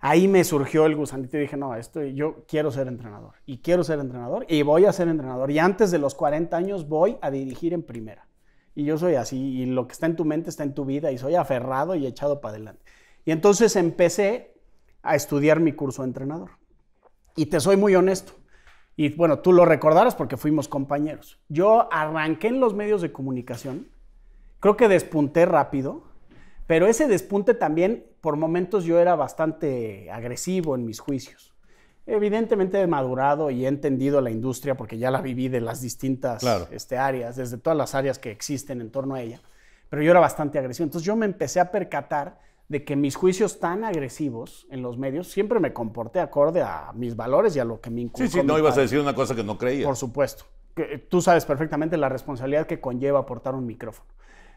Speaker 1: Ahí me surgió el gusanito y dije, no, esto, yo quiero ser entrenador. Y quiero ser entrenador y voy a ser entrenador. Y antes de los 40 años voy a dirigir en primera. Y yo soy así, y lo que está en tu mente está en tu vida, y soy aferrado y echado para adelante. Y entonces empecé a estudiar mi curso de entrenador. Y te soy muy honesto. Y bueno, tú lo recordarás porque fuimos compañeros. Yo arranqué en los medios de comunicación. Creo que despunté rápido. Pero ese despunte también, por momentos yo era bastante agresivo en mis juicios. Evidentemente he madurado y he entendido la industria porque ya la viví de las distintas este, áreas, desde todas las áreas que existen en torno a ella. Pero yo era bastante agresivo. Entonces yo me empecé a percatar de que mis juicios tan agresivos en los medios siempre me comporté acorde a mis valores y a
Speaker 2: lo que me inculcó. Sí, sí, no ibas a decir una cosa que no creía. Por supuesto.
Speaker 1: Eh, tú sabes perfectamente la responsabilidad que conlleva portar un micrófono.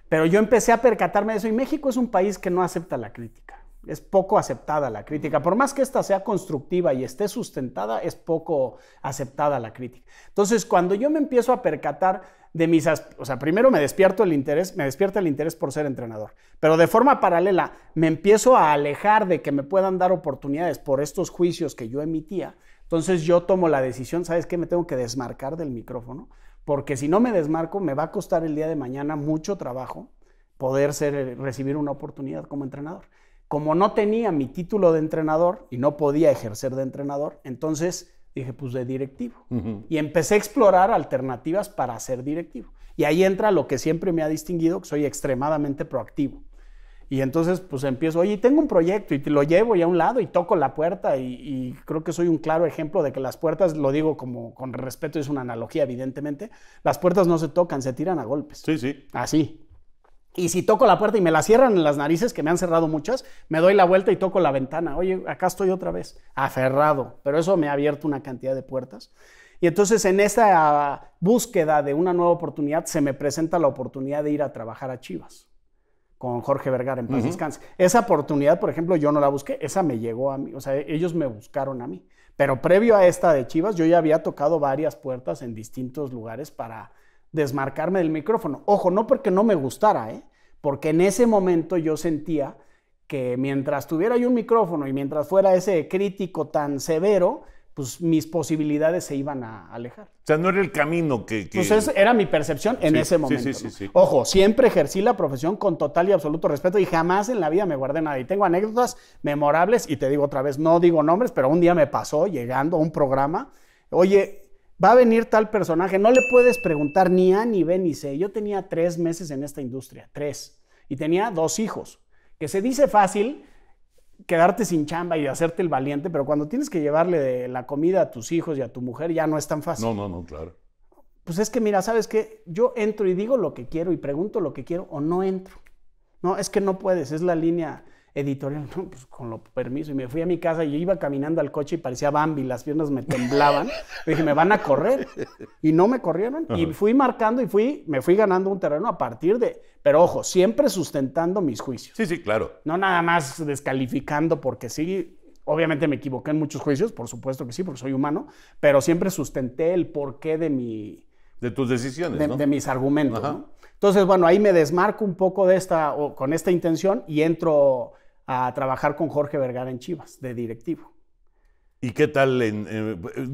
Speaker 1: Pero yo empecé a percatarme de eso y México es un país que no acepta la crítica. Es poco aceptada la crítica. Por más que esta sea constructiva y esté sustentada, es poco aceptada la crítica. Entonces, cuando yo me empiezo a percatar de mis, o sea, primero me despierto el interés, me despierta el interés por ser entrenador, pero de forma paralela me empiezo a alejar de que me puedan dar oportunidades por estos juicios que yo emitía. Entonces yo tomo la decisión, ¿sabes qué? Me tengo que desmarcar del micrófono, porque si no me desmarco me va a costar el día de mañana mucho trabajo poder ser, eh, recibir una oportunidad como entrenador. Como no tenía mi título de entrenador y no podía ejercer de entrenador, entonces Dije, pues de directivo. Y empecé a explorar alternativas para ser directivo. Y ahí entra lo que siempre me ha distinguido, que soy extremadamente proactivo. Y entonces pues empiezo, oye, tengo un proyecto y te lo llevo ya a un lado y toco la puerta y, y, creo que soy un claro ejemplo de que las puertas, lo digo como con respeto, es una analogía evidentemente, las puertas no se tocan, se tiran a golpes. Sí, sí. Así. Y si toco la puerta y me la cierran en las narices, que me han cerrado muchas, me doy la vuelta y toco la ventana. Oye, acá estoy otra vez, aferrado, pero eso me ha abierto una cantidad de puertas. Y entonces en esta búsqueda de una nueva oportunidad se me presenta la oportunidad de ir a trabajar a Chivas con Jorge Vergara en paz Esa oportunidad, por ejemplo, yo no la busqué, esa me llegó a mí, o sea, ellos me buscaron a mí. Pero previo a esta de Chivas, yo ya había tocado varias puertas en distintos lugares para desmarcarme del micrófono. Ojo, no porque no me gustara, ¿eh? porque en ese momento yo sentía que mientras tuviera yo un micrófono y mientras fuera ese crítico tan severo, pues mis posibilidades se iban a alejar. O
Speaker 2: sea, no era el camino que... Pues era mi percepción en ese momento. Sí, sí, sí. Ojo,
Speaker 1: siempre ejercí la profesión con total y absoluto respeto y jamás en la vida me guardé nada. Y tengo anécdotas memorables y te digo otra vez, no digo nombres, pero un día me pasó llegando a un programa, oye, va a venir tal personaje. No le puedes preguntar ni A, ni B, ni C. Yo tenía tres meses en esta industria, tres. Y tenía dos hijos, que se dice fácil quedarte sin chamba y hacerte el valiente, pero cuando tienes que llevarle la comida a tus hijos y a tu mujer, ya no es tan fácil. No, no, no, claro. Pues es que mira, ¿sabes qué? Yo entro y digo lo que quiero y pregunto lo que quiero o no entro. No, es que no puedes, es la línea editorial, pues, con lo permiso, y me fui a mi casa y yo iba caminando al coche y parecía Bambi, las piernas me temblaban, dije, me van a correr, y no me corrieron, y fui marcando y fui, me fui ganando un terreno a partir de, pero ojo, siempre sustentando mis juicios. Sí, sí, claro. No nada más descalificando porque sí, obviamente me equivoqué en muchos juicios, por supuesto que sí, porque soy humano, pero siempre sustenté el porqué de mi... De tus decisiones. De, ¿no? de mis argumentos. Entonces, bueno, ahí me desmarco un poco de esta, o con esta intención y entro a trabajar con Jorge Vergara en Chivas, de directivo.
Speaker 2: ¿Y qué tal?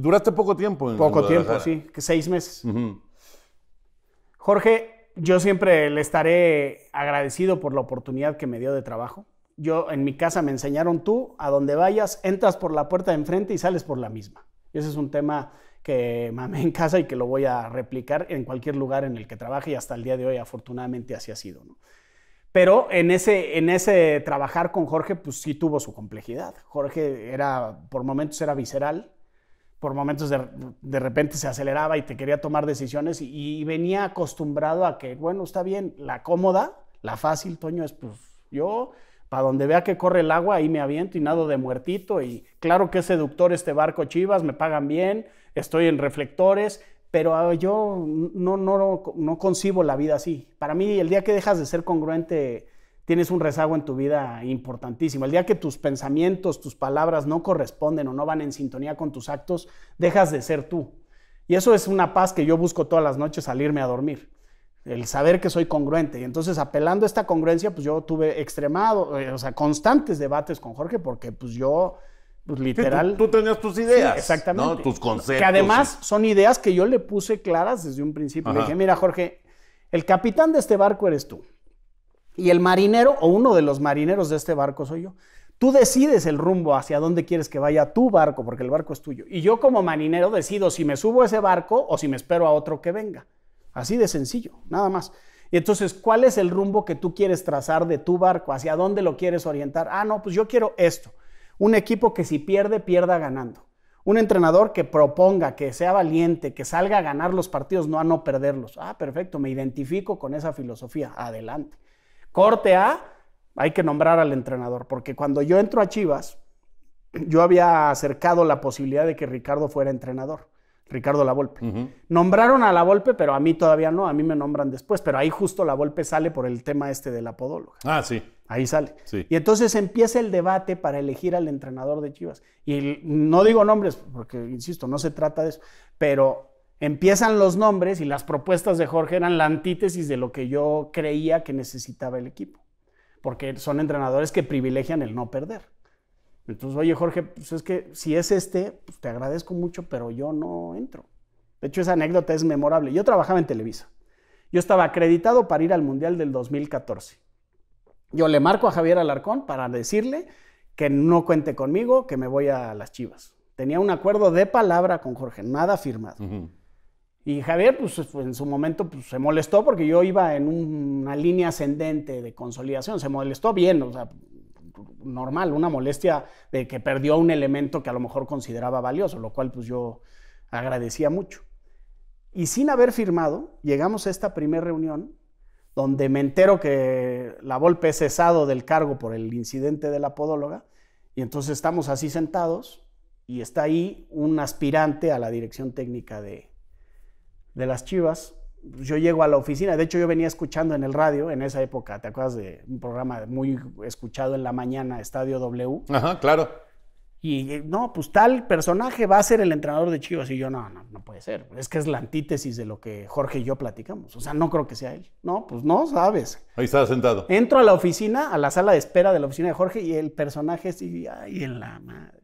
Speaker 2: duraste poco tiempo Poco tiempo, sí, seis meses.
Speaker 1: Jorge, yo siempre le estaré agradecido por la oportunidad que me dio de trabajo. Yo en mi casa me enseñaron tú, a donde vayas, entras por la puerta de enfrente y sales por la misma. Ese es un tema que mamé en casa y que lo voy a replicar en cualquier lugar en el que trabaje y hasta el día de hoy afortunadamente así ha sido. ¿no? Pero en ese, en ese trabajar con Jorge, pues sí tuvo su complejidad. Jorge era, por momentos era visceral, por momentos de, repente se aceleraba y te quería tomar decisiones y, y, venía acostumbrado a que, bueno, está bien, la cómoda, la fácil, Toño, es pues yo, para donde vea que corre el agua, ahí me aviento y nado de muertito y claro que es seductor este barco Chivas, me pagan bien, estoy en reflectores, pero ah, yo no, no, no concibo la vida así. Para mí, el día que dejas de ser congruente, tienes un rezago en tu vida importantísimo. El día que tus pensamientos, tus palabras no corresponden o no van en sintonía con tus actos, dejas de ser tú. Y eso es una paz que yo busco todas las noches al irme a dormir. El saber que soy congruente. Y entonces, apelando a esta congruencia, pues yo tuve extremado, eh, o sea, constantes debates con Jorge, porque pues yo pues, literal. tú, tenías tus ideas. exactamente. ¿no? Tus conceptos. Que además son ideas que yo le puse claras desde un principio. Le dije, mira, Jorge, el capitán de este barco eres tú. Y el marinero o uno de los marineros de este barco soy yo. Tú decides el rumbo hacia dónde quieres que vaya tu barco, porque el barco es tuyo. Y yo como marinero decido si me subo a ese barco o si me espero a otro que venga. Así de sencillo, nada más. Y entonces, ¿cuál es el rumbo que tú quieres trazar de tu barco? ¿Hacia dónde lo quieres orientar? Ah, no, pues yo quiero esto. Un equipo que si pierde, pierda ganando. Un entrenador que proponga, que sea valiente, que salga a ganar los partidos, no a no perderlos. Ah, perfecto, me identifico con esa filosofía. Adelante. Corte A, hay que nombrar al entrenador, porque cuando yo entro a Chivas, yo había acercado la posibilidad de que Ricardo fuera entrenador. Ricardo La Volpe. Nombraron a La Volpe, pero a mí todavía no, a mí me nombran después, pero ahí justo La Volpe sale por el tema este de la podóloga. Ah, sí. Ahí sale. Y entonces empieza el debate para elegir al entrenador de Chivas. Y no digo nombres,
Speaker 2: porque, insisto,
Speaker 1: no se trata de eso, pero empiezan los nombres y las propuestas de Jorge eran la antítesis de lo que yo creía que necesitaba el equipo, porque son entrenadores que privilegian el no perder. Entonces, oye Jorge, pues es que si es este, pues te agradezco mucho, pero yo no entro. De hecho, esa anécdota es memorable. Yo trabajaba en Televisa. Yo estaba acreditado para ir al Mundial del 2014. Yo le marco a Javier Alarcón para decirle que no cuente conmigo, que me voy a las Chivas. Tenía un acuerdo de palabra con Jorge, nada firmado. Y Javier, pues en su momento pues, se molestó porque yo iba en una línea ascendente de consolidación, se molestó bien, o sea, normal, una molestia de que perdió un elemento que a lo mejor consideraba valioso, lo cual pues yo agradecía mucho. Y sin haber firmado, llegamos a esta primera reunión donde me entero que la Volpe es cesado del cargo por el incidente de la podóloga, y entonces estamos así sentados y está ahí un aspirante a la dirección técnica de, de las Chivas. Yo llego a la oficina, de hecho yo venía escuchando en el radio en esa época, ¿te acuerdas de un programa muy escuchado en la mañana, Estadio W? Ajá, claro y no, pues tal personaje va a ser el entrenador de Chivas. Y yo, no, no, no puede ser. Es que es la antítesis de lo que Jorge y yo platicamos. O sea, no creo que sea él. No, pues no, sabes.
Speaker 2: Ahí estaba sentado.
Speaker 1: Entro a la oficina, a la sala de espera de la oficina de Jorge y el personaje es, y, ay, en la madre.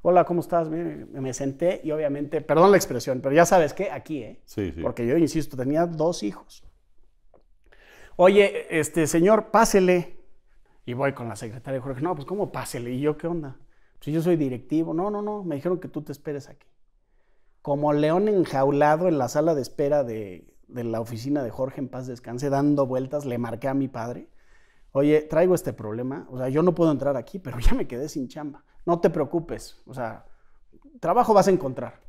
Speaker 1: Hola, ¿cómo estás? me senté y obviamente, perdón la expresión, pero ya sabes que aquí, ¿eh? Sí, sí. Porque yo, insisto, tenía dos hijos. Oye, este señor, pásele. Y voy con la secretaria de Jorge, no, pues ¿cómo pásele? ¿Y yo qué onda? Si yo soy directivo, no, no, no, me dijeron que tú te esperes aquí. Como león enjaulado en la sala de espera de, de la oficina de Jorge en paz descanse, dando vueltas, le marqué a mi padre. Oye, traigo este problema, o sea, yo no puedo entrar aquí, pero ya me quedé sin chamba. No te preocupes, o sea, trabajo vas a encontrar.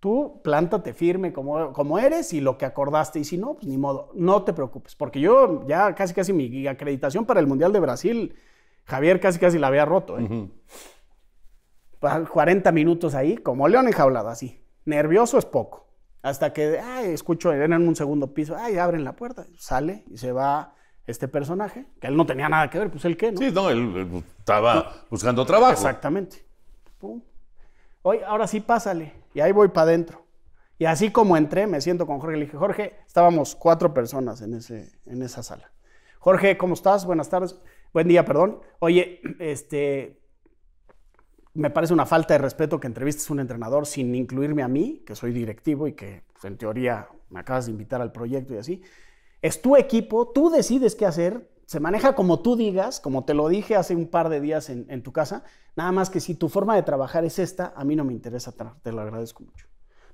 Speaker 1: Tú plántate firme como, como eres y lo que acordaste, y si no, pues ni modo, no te preocupes, porque yo ya casi casi mi acreditación para el Mundial de Brasil, Javier casi casi la había roto. ¿eh? 40 pues, minutos ahí, como león enjaulado, así. Nervioso es poco. Hasta que, ay, escucho, en un segundo piso, ay, abren la puerta, sale y se va este personaje,
Speaker 2: que él no tenía nada que ver, pues él qué, ¿no? Sí, no, él, estaba buscando trabajo. Exactamente.
Speaker 1: Hoy, ahora sí, pásale. Y ahí voy para adentro. Y así como entré, me siento con Jorge. Le dije, Jorge, estábamos cuatro personas en, ese, en esa sala. Jorge, ¿cómo estás? Buenas tardes. Buen día, perdón. Oye, este, me parece una falta de respeto que entrevistes a un entrenador sin incluirme a mí, que soy directivo y que pues, en teoría me acabas de invitar al proyecto y así. Es tu equipo, tú decides qué hacer, se maneja como tú digas, como te lo dije hace un par de días en, tu casa, nada más que si tu forma de trabajar es esta, a mí no me interesa, te lo agradezco mucho.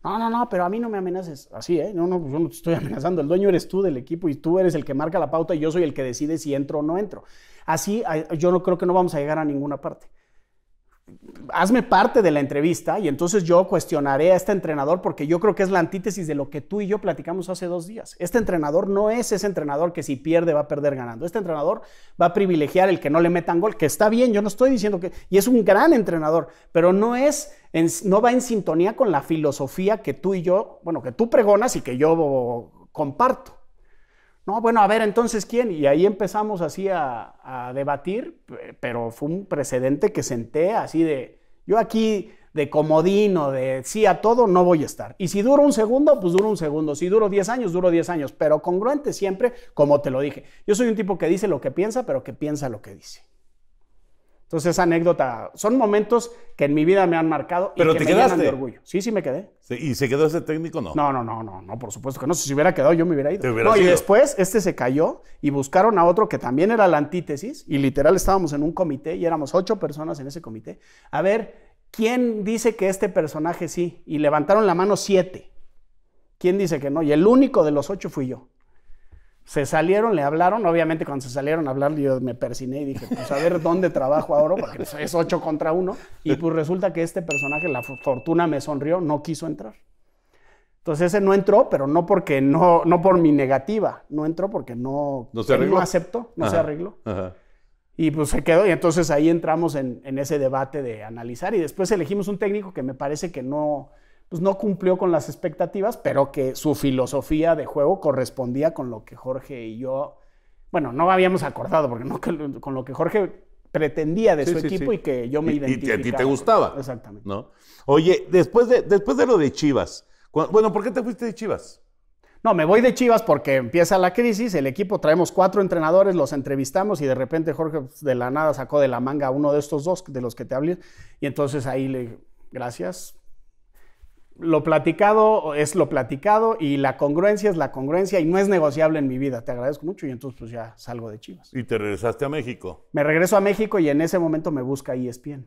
Speaker 1: No, no, no, pero a mí no me amenaces. Así, ¿eh? No, no, pues, yo no te estoy amenazando. El dueño eres tú del equipo y tú eres el que marca la pauta y yo soy el que decide si entro o no entro. Así, yo no creo que no vamos a llegar a ninguna parte hazme parte de la entrevista y entonces yo cuestionaré a este entrenador porque yo creo que es la antítesis de lo que tú y yo platicamos hace dos días. Este entrenador no es ese entrenador que si pierde va a perder ganando. Este entrenador va a privilegiar el que no le metan gol, que está bien, yo no estoy diciendo que... Y es un gran entrenador, pero no es... no va en sintonía con la filosofía que tú y yo, bueno, que tú pregonas y que yo comparto. No, bueno, a ver, entonces, ¿quién? Y ahí empezamos así a, debatir, pero fue un precedente que senté así de, yo aquí de comodino, de sí a todo, no voy a estar. Y si duro un segundo, pues duro un segundo. Si duro 10 años, duro 10 años. Pero congruente siempre, como te lo dije. Yo soy un tipo que dice lo que piensa, pero que piensa lo que dice. Entonces, esa anécdota, son momentos que en mi vida me han marcado y que me llenan de orgullo. Sí, sí me quedé.
Speaker 2: ¿Y se quedó ese técnico no? No,
Speaker 1: no, no, no, no, por supuesto que no. Si se hubiera quedado, yo me hubiera ido. no, y después este se cayó y buscaron a otro que también era la antítesis y literal estábamos en un comité y éramos ocho personas en ese comité. A ver, ¿quién dice que este personaje sí? Y levantaron la mano siete. ¿Quién dice que no? Y el único de los ocho fui yo. Se salieron, le hablaron. Obviamente, cuando se salieron a hablar, yo me persiné y dije, pues a ver dónde trabajo ahora, porque es ocho contra uno. Y pues resulta que este personaje, la fortuna me sonrió, no quiso entrar. Entonces ese no entró, pero no porque no, no por mi negativa, no entró porque no, ¿No, no no se arregló. Y pues se quedó, y entonces ahí entramos en, ese debate de analizar. Y después elegimos un técnico que me parece que no, pues no cumplió con las expectativas, pero que su filosofía de juego correspondía con lo que Jorge y yo, bueno, no habíamos acordado, porque no con lo que Jorge pretendía de su equipo y que yo me identificaba. Y a ti te gustaba. Exactamente.
Speaker 2: ¿no? Oye, después de, después de lo de Chivas, bueno, ¿por qué te fuiste de Chivas? No, me voy de Chivas porque empieza
Speaker 1: la crisis, el equipo traemos cuatro entrenadores, los entrevistamos y de repente Jorge pues, de la nada sacó de la manga a uno de estos dos de los que te hablé y entonces ahí le gracias, lo platicado es lo platicado y la congruencia es la congruencia y no es negociable en mi vida. Te agradezco mucho y entonces pues ya salgo de Chivas.
Speaker 2: ¿Y te regresaste a México?
Speaker 1: Me regreso a México y en ese momento me busca ESPN.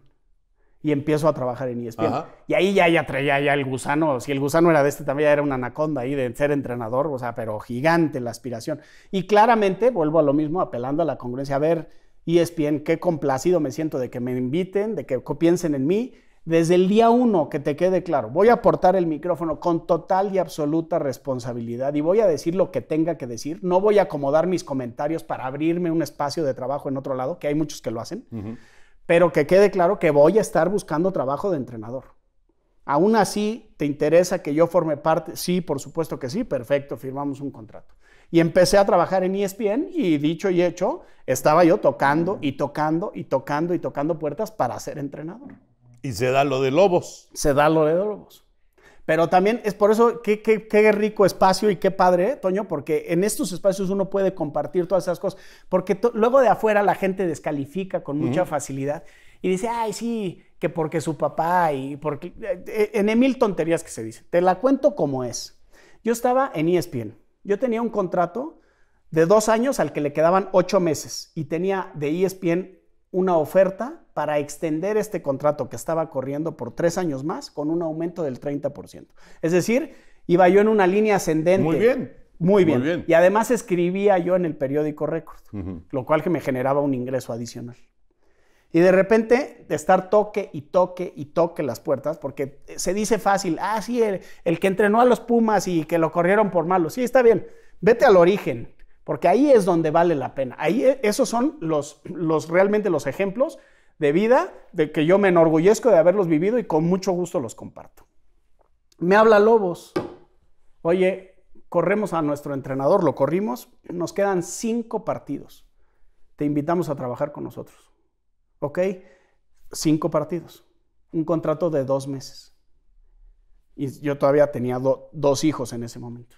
Speaker 1: Y empiezo a trabajar en ESPN.
Speaker 2: Y ahí ya, ya traía
Speaker 1: ya el gusano. Si el gusano era de este también ya era una anaconda ahí de ser entrenador, o sea, pero gigante la aspiración. Y claramente, vuelvo a lo mismo, apelando a la congruencia. A ver, ESPN, qué complacido me siento de que me inviten, de que piensen en mí desde el día uno, que te quede claro, voy a aportar el micrófono con total y absoluta responsabilidad y voy a decir lo que tenga que decir. No voy a acomodar mis comentarios para abrirme un espacio de trabajo en otro lado, que hay muchos que lo hacen, pero que quede claro que voy a estar buscando trabajo de entrenador. Aún así, ¿te interesa que yo forme parte? Sí, por supuesto que sí, perfecto, firmamos un contrato. Y empecé a trabajar en ESPN y dicho y hecho, estaba yo tocando y tocando y tocando y tocando puertas para ser entrenador.
Speaker 2: Y se da lo de Lobos. Se da lo de Lobos.
Speaker 1: Pero también es por eso que qué, qué rico espacio y qué padre, ¿eh, Toño, porque en estos espacios uno puede compartir todas esas cosas. Porque luego de afuera la gente descalifica con mucha facilidad y dice, ay, sí, que porque su papá y porque. Eh, eh, en mil tonterías que se dice. Te la cuento como es. Yo estaba en ESPN. Yo tenía un contrato de dos años al que le quedaban ocho meses y tenía de ESPN una oferta para extender este contrato que estaba corriendo por tres años más con un aumento del 30%. Es decir, iba yo en una línea ascendente. Muy bien. Muy bien. Y además escribía yo en el periódico récord, lo cual que me generaba un ingreso adicional. Y de repente, de estar toque y toque y toque las puertas, porque se dice fácil, ah, sí, el, que entrenó a los Pumas y que lo corrieron por malo. Sí, está bien, vete al origen, porque ahí es donde vale la pena. Ahí, e, esos son los, los realmente los ejemplos de vida, de que yo me enorgullezco de haberlos vivido y con mucho gusto los comparto. Me habla Lobos. Oye, corremos a nuestro entrenador, lo corrimos, nos quedan cinco partidos. Te invitamos a trabajar con nosotros. ¿Ok? Cinco partidos. Un contrato de dos meses. Y yo todavía tenía dos hijos en ese momento.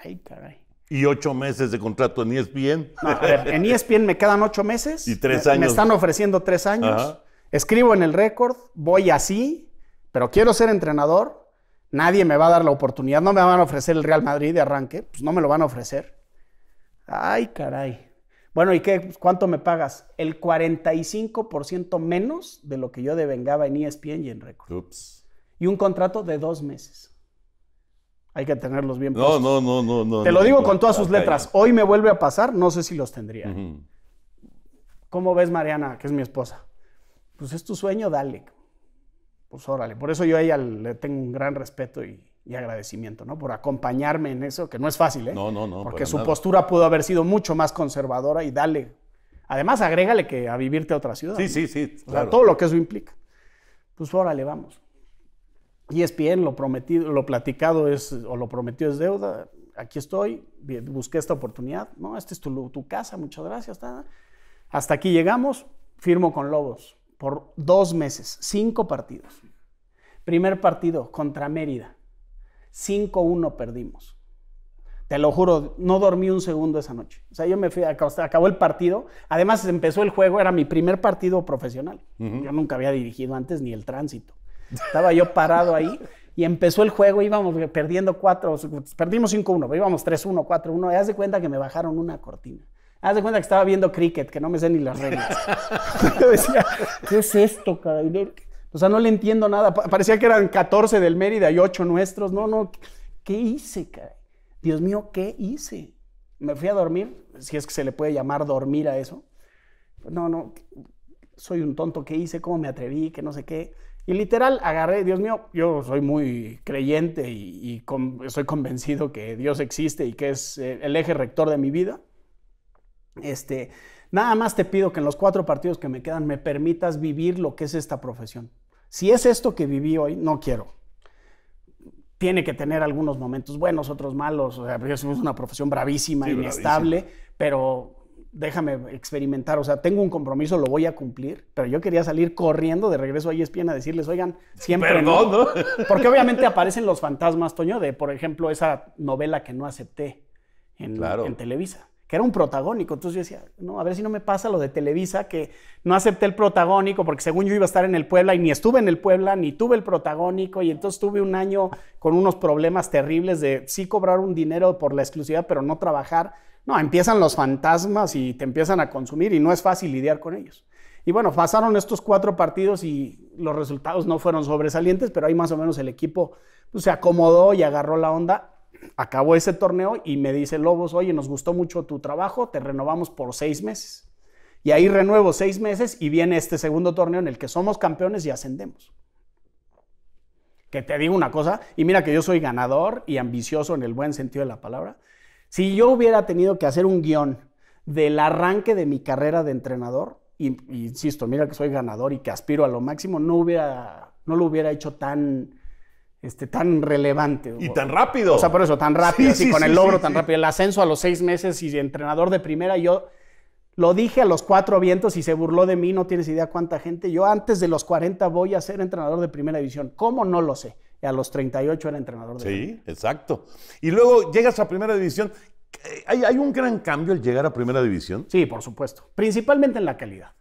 Speaker 1: Ay, caray.
Speaker 2: Y ocho meses de contrato en ESPN. a en ESPN me quedan ocho meses. Y tres años. Me, están
Speaker 1: ofreciendo tres años. Escribo en el récord, voy así, pero quiero ser entrenador. Nadie me va a dar la oportunidad. No me van a ofrecer el Real Madrid de arranque. Pues no me lo van a ofrecer. Ay, caray. Bueno, ¿y qué? Pues, ¿Cuánto me pagas? El 45% menos de lo que yo devengaba en ESPN y en récord. Ups. Y un contrato de dos meses. Hay que tenerlos bien puestos.
Speaker 2: No, no, no, no. Te lo digo con todas sus letras.
Speaker 1: Hoy me vuelve a pasar, no sé si los tendría. ¿Cómo ves, Mariana, que es mi esposa? Pues es tu sueño, dale. Pues órale. Por eso yo a ella le tengo un gran respeto y, agradecimiento, ¿no? Por acompañarme en eso, que no es fácil, ¿eh?
Speaker 2: No, no, no. Porque su
Speaker 1: postura pudo haber sido mucho más conservadora y dale. Además, agrégale que a vivirte a otra ciudad. Sí, sí,
Speaker 2: sí. todo
Speaker 1: lo que eso implica. Pues órale, vamos. ESPN, lo prometido, lo platicado es, o lo prometido es deuda, aquí estoy, busqué esta oportunidad, no, esta es tu, casa, muchas gracias, Hasta aquí llegamos, firmo con Lobos por dos meses, cinco partidos. Primer partido contra Mérida, 5-1 perdimos. Te lo juro, no dormí un segundo esa noche. O sea, yo me fui, acabó el partido. Además, empezó el juego, era mi primer partido profesional. Yo nunca había dirigido antes ni el tránsito. Estaba yo parado ahí y empezó el juego, íbamos perdiendo cuatro perdimos 5-1, íbamos 3-1, 4-1, y haz de cuenta que me bajaron una cortina. Haz de cuenta que estaba viendo cricket, que no me sé ni las reglas. Yo decía, ¿qué es esto, caray? O sea, no le entiendo nada. Parecía que eran 14 del Mérida y 8 nuestros. No, no, ¿qué hice, caray? Dios mío, ¿qué hice? Me fui a dormir, si es que se le puede llamar dormir a eso. No, no, soy un tonto, ¿qué hice? ¿Cómo me atreví? Que no sé qué. Y literal agarré, Dios mío, yo soy muy creyente y, estoy convencido que Dios existe y que es eh, el eje rector de mi vida. Este, nada más te pido que en los cuatro partidos que me quedan me permitas vivir lo que es esta profesión. Si es esto que viví hoy, no quiero. Tiene que tener algunos momentos buenos, otros malos. es una profesión bravísima, y inestable, pero déjame experimentar, o sea, tengo un compromiso, lo voy a cumplir, pero yo quería salir corriendo de regreso a ESPN a decirles, oigan, siempre Perdón, no. Porque obviamente aparecen los fantasmas, Toño, de, por ejemplo, esa novela que no acepté en, en Televisa, que era un protagónico. Entonces yo decía, no, a ver si no me pasa lo de Televisa, que no acepté el protagónico, porque según yo iba a estar en el Puebla y ni estuve en el Puebla, ni tuve el protagónico, y entonces tuve un año con unos problemas terribles de sí cobrar un dinero por la exclusividad, pero no trabajar. No, empiezan los fantasmas y te empiezan a consumir y no es fácil lidiar con ellos. Y bueno, pasaron estos cuatro partidos y los resultados no fueron sobresalientes, pero ahí más o menos el equipo pues, se acomodó y agarró la onda. Acabó ese torneo y me dice Lobos, oye, nos gustó mucho tu trabajo, te renovamos por seis meses. Y ahí renuevo seis meses y viene este segundo torneo en el que somos campeones y ascendemos. Que te digo una cosa, y mira que yo soy ganador y ambicioso en el buen sentido de la palabra, si yo hubiera tenido que hacer un guión del arranque de mi carrera de entrenador, y, insisto, mira que soy ganador y que aspiro a lo máximo, no, hubiera, no lo hubiera hecho tan, este, tan relevante. Y tan rápido. O sea, por eso, tan rápido, y con el logro tan rápido. El ascenso a los seis meses y entrenador de primera, yo lo dije a los cuatro vientos y se burló de mí, no tienes idea cuánta gente. Yo antes de los 40 voy a ser entrenador de primera división. ¿Cómo? No lo sé a los
Speaker 2: 38 era entrenador de Sí, exacto. Y luego llegas a primera división. Eh, ¿Hay, un gran cambio al llegar a primera división? Sí, por supuesto. Principalmente en la calidad.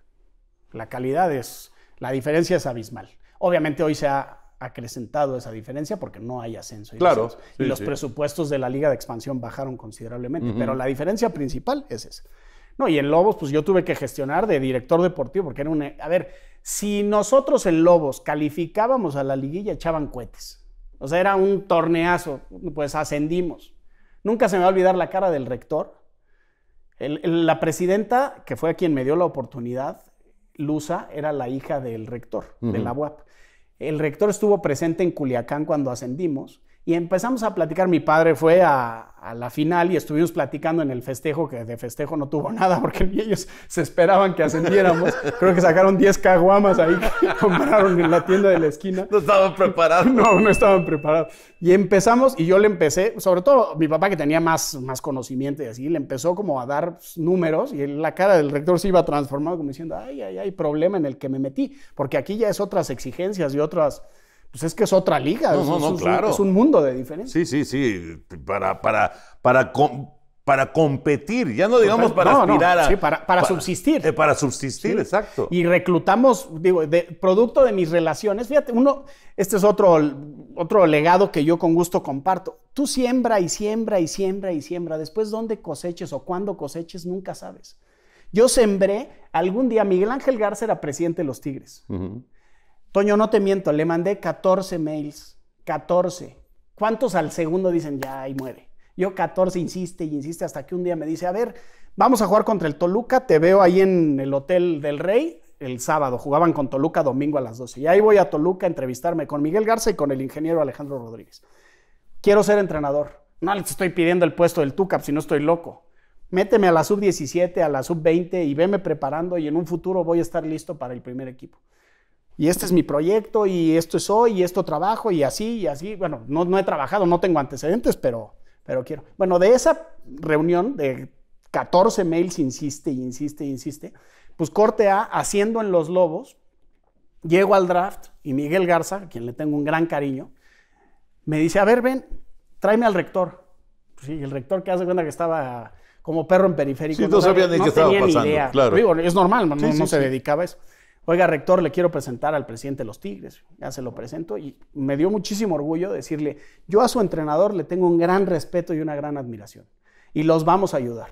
Speaker 2: La
Speaker 1: calidad es, la diferencia es abismal. Obviamente hoy se ha acrecentado esa diferencia porque no hay ascenso. Y claro. y los presupuestos de la liga de expansión bajaron considerablemente, pero la diferencia principal es esa. No, y en Lobos, pues yo tuve que gestionar de director deportivo porque era un... Eh, a ver, si nosotros en Lobos calificábamos a la liguilla, echaban cohetes. O sea, era un torneazo, pues ascendimos. Nunca se me va a olvidar la cara del rector. la presidenta, que fue a quien me dio la oportunidad, Lusa, era la hija del rector de la UAP. El rector estuvo presente en Culiacán cuando ascendimos y empezamos a platicar, mi padre fue a, la final y estuvimos platicando en el festejo, que de festejo no tuvo nada porque ellos se esperaban que ascendiéramos. Creo que sacaron 10 caguamas ahí compraron en la tienda de la esquina. No estaban preparados. No, no estaban preparados. Y empezamos y yo le empecé, sobre todo mi papá que tenía más, más conocimiento y así, le empezó como a dar números y la cara del rector se iba transformando como diciendo, ay, ay, ay, problema en el que me metí, porque aquí ya es otras exigencias y otras pues es que es otra liga. No, es, claro. Es un
Speaker 2: mundo de diferencia. Sí, sí, sí. Para, para, para, para competir, ya no digamos para aspirar a. Sí, para, subsistir. Eh, para subsistir, exacto.
Speaker 1: Y reclutamos, digo, producto de mis relaciones. Fíjate, uno, este es otro, otro legado que yo con gusto comparto. Tú siembra y siembra y siembra y siembra. Después, ¿dónde coseches o cuándo coseches? Nunca sabes. Yo sembré, algún día Miguel Ángel García era presidente de los Tigres. Toño, no te miento, le mandé 14 mails, 14. ¿Cuántos al segundo dicen, ya, ahí muere? Yo 14 insiste y insiste hasta que un día me dice, a ver, vamos a jugar contra el Toluca, te veo ahí en el Hotel del Rey el sábado, jugaban con Toluca domingo a las 12. Y ahí voy a Toluca a entrevistarme con Miguel Garza y con el ingeniero Alejandro Rodríguez. Quiero ser entrenador. No les estoy pidiendo el puesto del TUCAP si no estoy loco. Méteme a la sub-17, a la sub-20 y veme preparando y en un futuro voy a estar listo para el primer equipo y este es mi proyecto y esto es hoy, y esto trabajo y así y así. Bueno, no, he trabajado, no tengo antecedentes, pero, pero quiero. Bueno, de esa reunión de 14 mails, insiste, insiste, insiste, pues corte A, haciendo en los lobos, llego al draft y Miguel Garza, a quien le tengo un gran cariño, me dice, a ver, ven, tráeme al rector. sí, el rector que hace cuenta que estaba como perro en periférico. no, sabía, ni estaba es normal, no, no se dedicaba a eso. Oiga, rector, le quiero presentar al presidente de los Tigres. Ya se lo presento y me dio muchísimo orgullo decirle, yo a su entrenador le tengo un gran respeto y una gran admiración. Y los vamos a ayudar.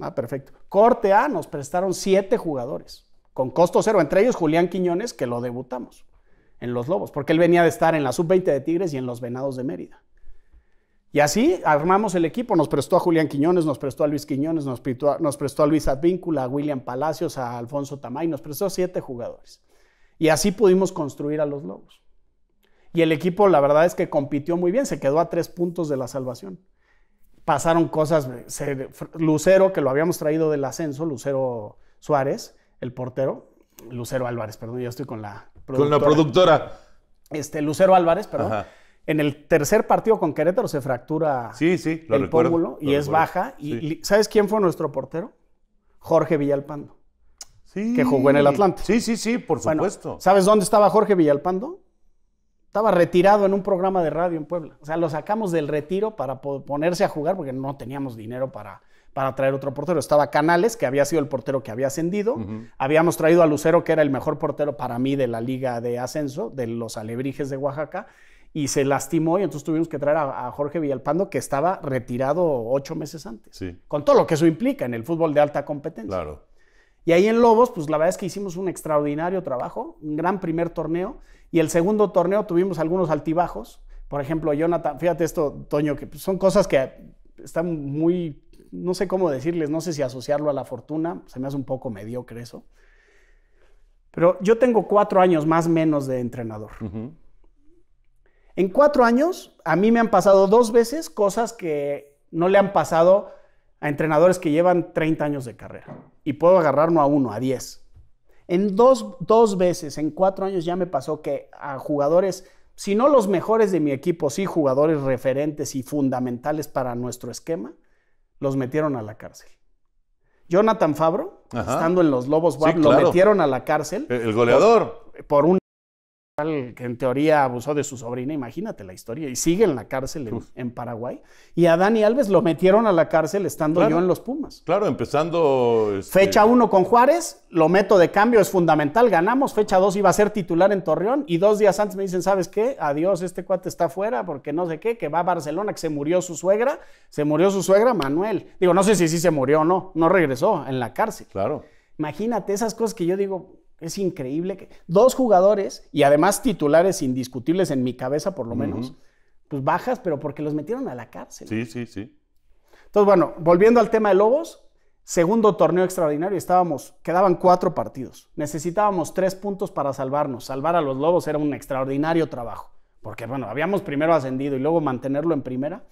Speaker 1: Ah, perfecto. Corte A, nos prestaron siete jugadores, con costo cero, entre ellos Julián Quiñones, que lo debutamos en los Lobos, porque él venía de estar en la sub-20 de Tigres y en los Venados de Mérida. Y así armamos el equipo. Nos prestó a Julián Quiñones, nos prestó a Luis Quiñones, nos, prestó a, Luis Advíncula, a William Palacios, a Alfonso Tamay, nos prestó siete jugadores. Y así pudimos construir a los Lobos. Y el equipo, la verdad es que compitió muy bien, se quedó a tres puntos de la salvación. Pasaron cosas, Lucero, que lo habíamos traído del ascenso, Lucero Suárez, el portero, Lucero Álvarez, perdón, yo estoy con la productora. Con la productora. Este, Lucero Álvarez, perdón. En el tercer partido con Querétaro se fractura
Speaker 2: sí, sí, el pómulo y es
Speaker 1: baja. Y, ¿Sabes quién fue nuestro portero? Jorge Villalpando.
Speaker 2: Sí. Que jugó en el Atlante. Sí, sí,
Speaker 1: sí, por supuesto. ¿Sabes dónde estaba Jorge Villalpando? Estaba retirado en un programa de radio en Puebla. O sea, lo sacamos del retiro para ponerse a jugar porque no teníamos dinero para, para traer otro portero. Estaba Canales, que había sido el portero que había ascendido. Habíamos traído a Lucero, que era el mejor portero para mí de la liga de ascenso, de los alebrijes de Oaxaca y se lastimó y entonces tuvimos que traer a, Jorge Villalpando que estaba retirado ocho meses antes. Con todo lo que eso implica en el fútbol de alta competencia. Claro. Y ahí en Lobos, pues la verdad es que hicimos un extraordinario trabajo, un gran primer torneo y el segundo torneo tuvimos algunos altibajos. Por ejemplo, Jonathan, fíjate esto, Toño, que son cosas que están muy, no sé cómo decirles, no sé si asociarlo a la fortuna, se me hace un poco mediocre eso. Pero yo tengo cuatro años más menos de entrenador. En cuatro años, a mí me han pasado dos veces cosas que no le han pasado a entrenadores que llevan 30 años de carrera. Y puedo agarrar a uno, a diez. En dos, veces, en cuatro años ya me pasó que a jugadores, si no los mejores de mi equipo, sí jugadores referentes y fundamentales para nuestro esquema, los metieron a la cárcel. Jonathan Fabro, estando en los Lobos lo metieron a la cárcel. El, goleador. por un que en teoría abusó de su sobrina, imagínate la historia, y sigue en la cárcel en, Paraguay. Y a Dani Alves lo metieron a la cárcel estando yo en los
Speaker 2: Pumas. Claro, empezando... Este, fecha
Speaker 1: 1 con Juárez, lo meto de cambio, es fundamental, ganamos, fecha 2 iba a ser titular en Torreón, y dos días antes me dicen, ¿sabes qué? Adiós, este cuate está fuera porque no sé qué, que va a Barcelona, que se murió su suegra, se murió su suegra Manuel. Digo, no sé si sí se murió o no, no regresó en la cárcel. Claro. Imagínate esas cosas que yo digo, es increíble que dos jugadores y además titulares indiscutibles en mi cabeza, por lo menos, pues bajas, pero porque los metieron a la cárcel.
Speaker 2: Sí, sí, sí.
Speaker 1: Entonces, bueno, volviendo al tema de Lobos, segundo torneo extraordinario, estábamos, quedaban cuatro partidos. Necesitábamos tres puntos para salvarnos. Salvar a los Lobos era un extraordinario trabajo, porque, bueno, habíamos primero ascendido y luego mantenerlo en primera,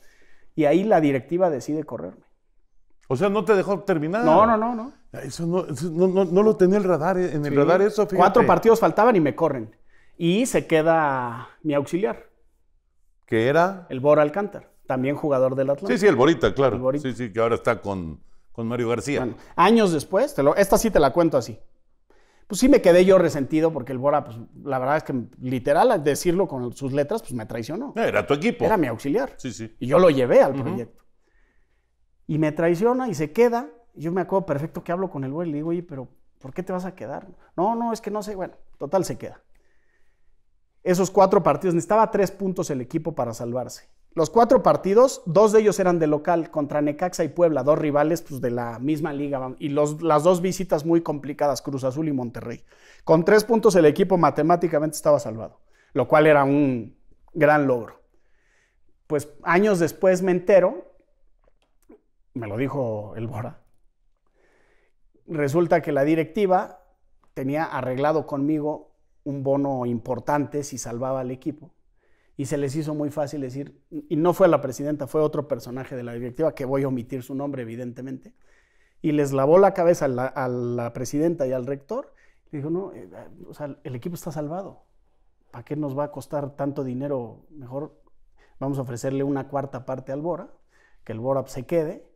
Speaker 1: y ahí la directiva decide correrme. O sea, no te dejó terminar. No, no, no,
Speaker 2: no. Eso no, no, lo tenía el radar, eh, en el radar eso. Cuatro partidos
Speaker 1: faltaban y me corren. Y se queda mi auxiliar.
Speaker 2: ¿Que era?
Speaker 1: El Bora Alcántar, también jugador del Atlanta. Sí, sí, el
Speaker 2: Borita, claro. Sí, sí, que ahora está con, con Mario García.
Speaker 1: años después, te lo, esta sí te la cuento así. Pues sí me quedé yo resentido porque el Bora, pues la verdad es que literal, al decirlo con sus letras, pues me traicionó. Era tu equipo. Era mi auxiliar. Sí, sí. Y yo lo llevé al proyecto. Y me traiciona y se queda yo me acuerdo perfecto que hablo con el güey y le digo, oye, pero ¿por qué te vas a quedar? No, no, es que no sé. Bueno, total, se queda. Esos cuatro partidos, necesitaba tres puntos el equipo para salvarse. Los cuatro partidos, dos de ellos eran de local, contra Necaxa y Puebla, dos rivales pues, de la misma liga, y las dos visitas muy complicadas, Cruz Azul y Monterrey. Con tres puntos el equipo matemáticamente estaba salvado, lo cual era un gran logro. Pues años después me entero, me lo dijo el Bora, resulta que la directiva tenía arreglado conmigo un bono importante si salvaba al equipo. Y se les hizo muy fácil decir, y no fue la presidenta, fue otro personaje de la directiva, que voy a omitir su nombre, evidentemente, y les lavó la cabeza a la, presidenta y al rector. Y dijo, no, eh, o sea, el equipo está salvado. ¿Para qué nos va a costar tanto dinero? Mejor vamos a ofrecerle una cuarta parte al Bora, que el Bora se quede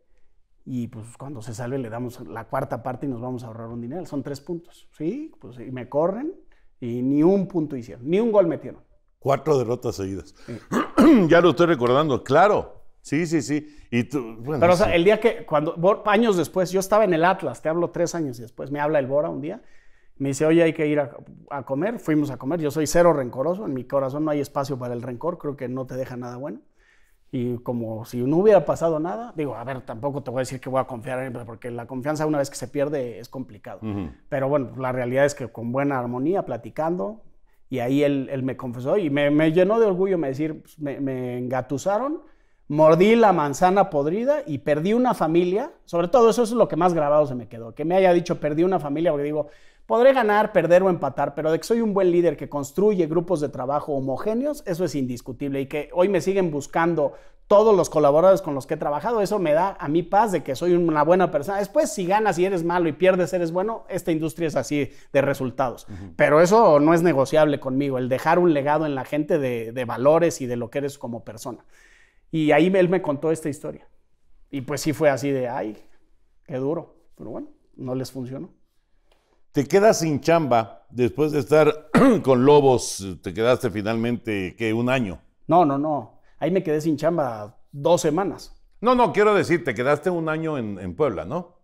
Speaker 1: y pues cuando se salve le damos la cuarta parte y nos vamos a ahorrar un dinero. Son tres puntos, ¿sí? Pues y me corren y ni un punto hicieron, ni un gol metieron.
Speaker 2: Cuatro derrotas seguidas. ya lo estoy recordando, claro. Sí, sí, sí. Y tú, Pero o sea, el
Speaker 1: día que, cuando, años después, yo estaba en el Atlas, te hablo tres años después, me habla el Bora un día, me dice, oye, hay que ir a comer, fuimos a comer, yo soy cero rencoroso, en mi corazón no hay espacio para el rencor, creo que no te deja nada bueno y como si no hubiera pasado nada, digo, a ver, tampoco te voy a decir que voy a confiar en él, porque la confianza una vez que se pierde es complicado. Pero bueno, la realidad es que con buena armonía, platicando, y ahí él, él me confesó y me, llenó de orgullo, me decir, pues, me, engatusaron, mordí la manzana podrida y perdí una familia, sobre todo eso es lo que más grabado se me quedó, que me haya dicho perdí una familia, porque digo, Podré ganar, perder o empatar, pero de que soy un buen líder que construye grupos de trabajo homogéneos, eso es indiscutible. Y que hoy me siguen buscando todos los colaboradores con los que he trabajado, eso me da a mí paz de que soy una buena persona. Después, si ganas y eres malo y pierdes, eres bueno, esta industria es así de resultados. Pero eso no es negociable conmigo, el dejar un legado en la gente de, de valores y de lo que eres como persona. Y ahí él me contó esta historia. Y pues sí fue así de, ay, qué duro. Pero bueno, no les funcionó
Speaker 2: te quedas sin chamba después de estar con Lobos, te quedaste finalmente, ¿qué? Un año.
Speaker 1: No, no, no. Ahí me quedé sin chamba dos semanas.
Speaker 2: No, no, quiero decir, te quedaste un año en, Puebla, ¿no?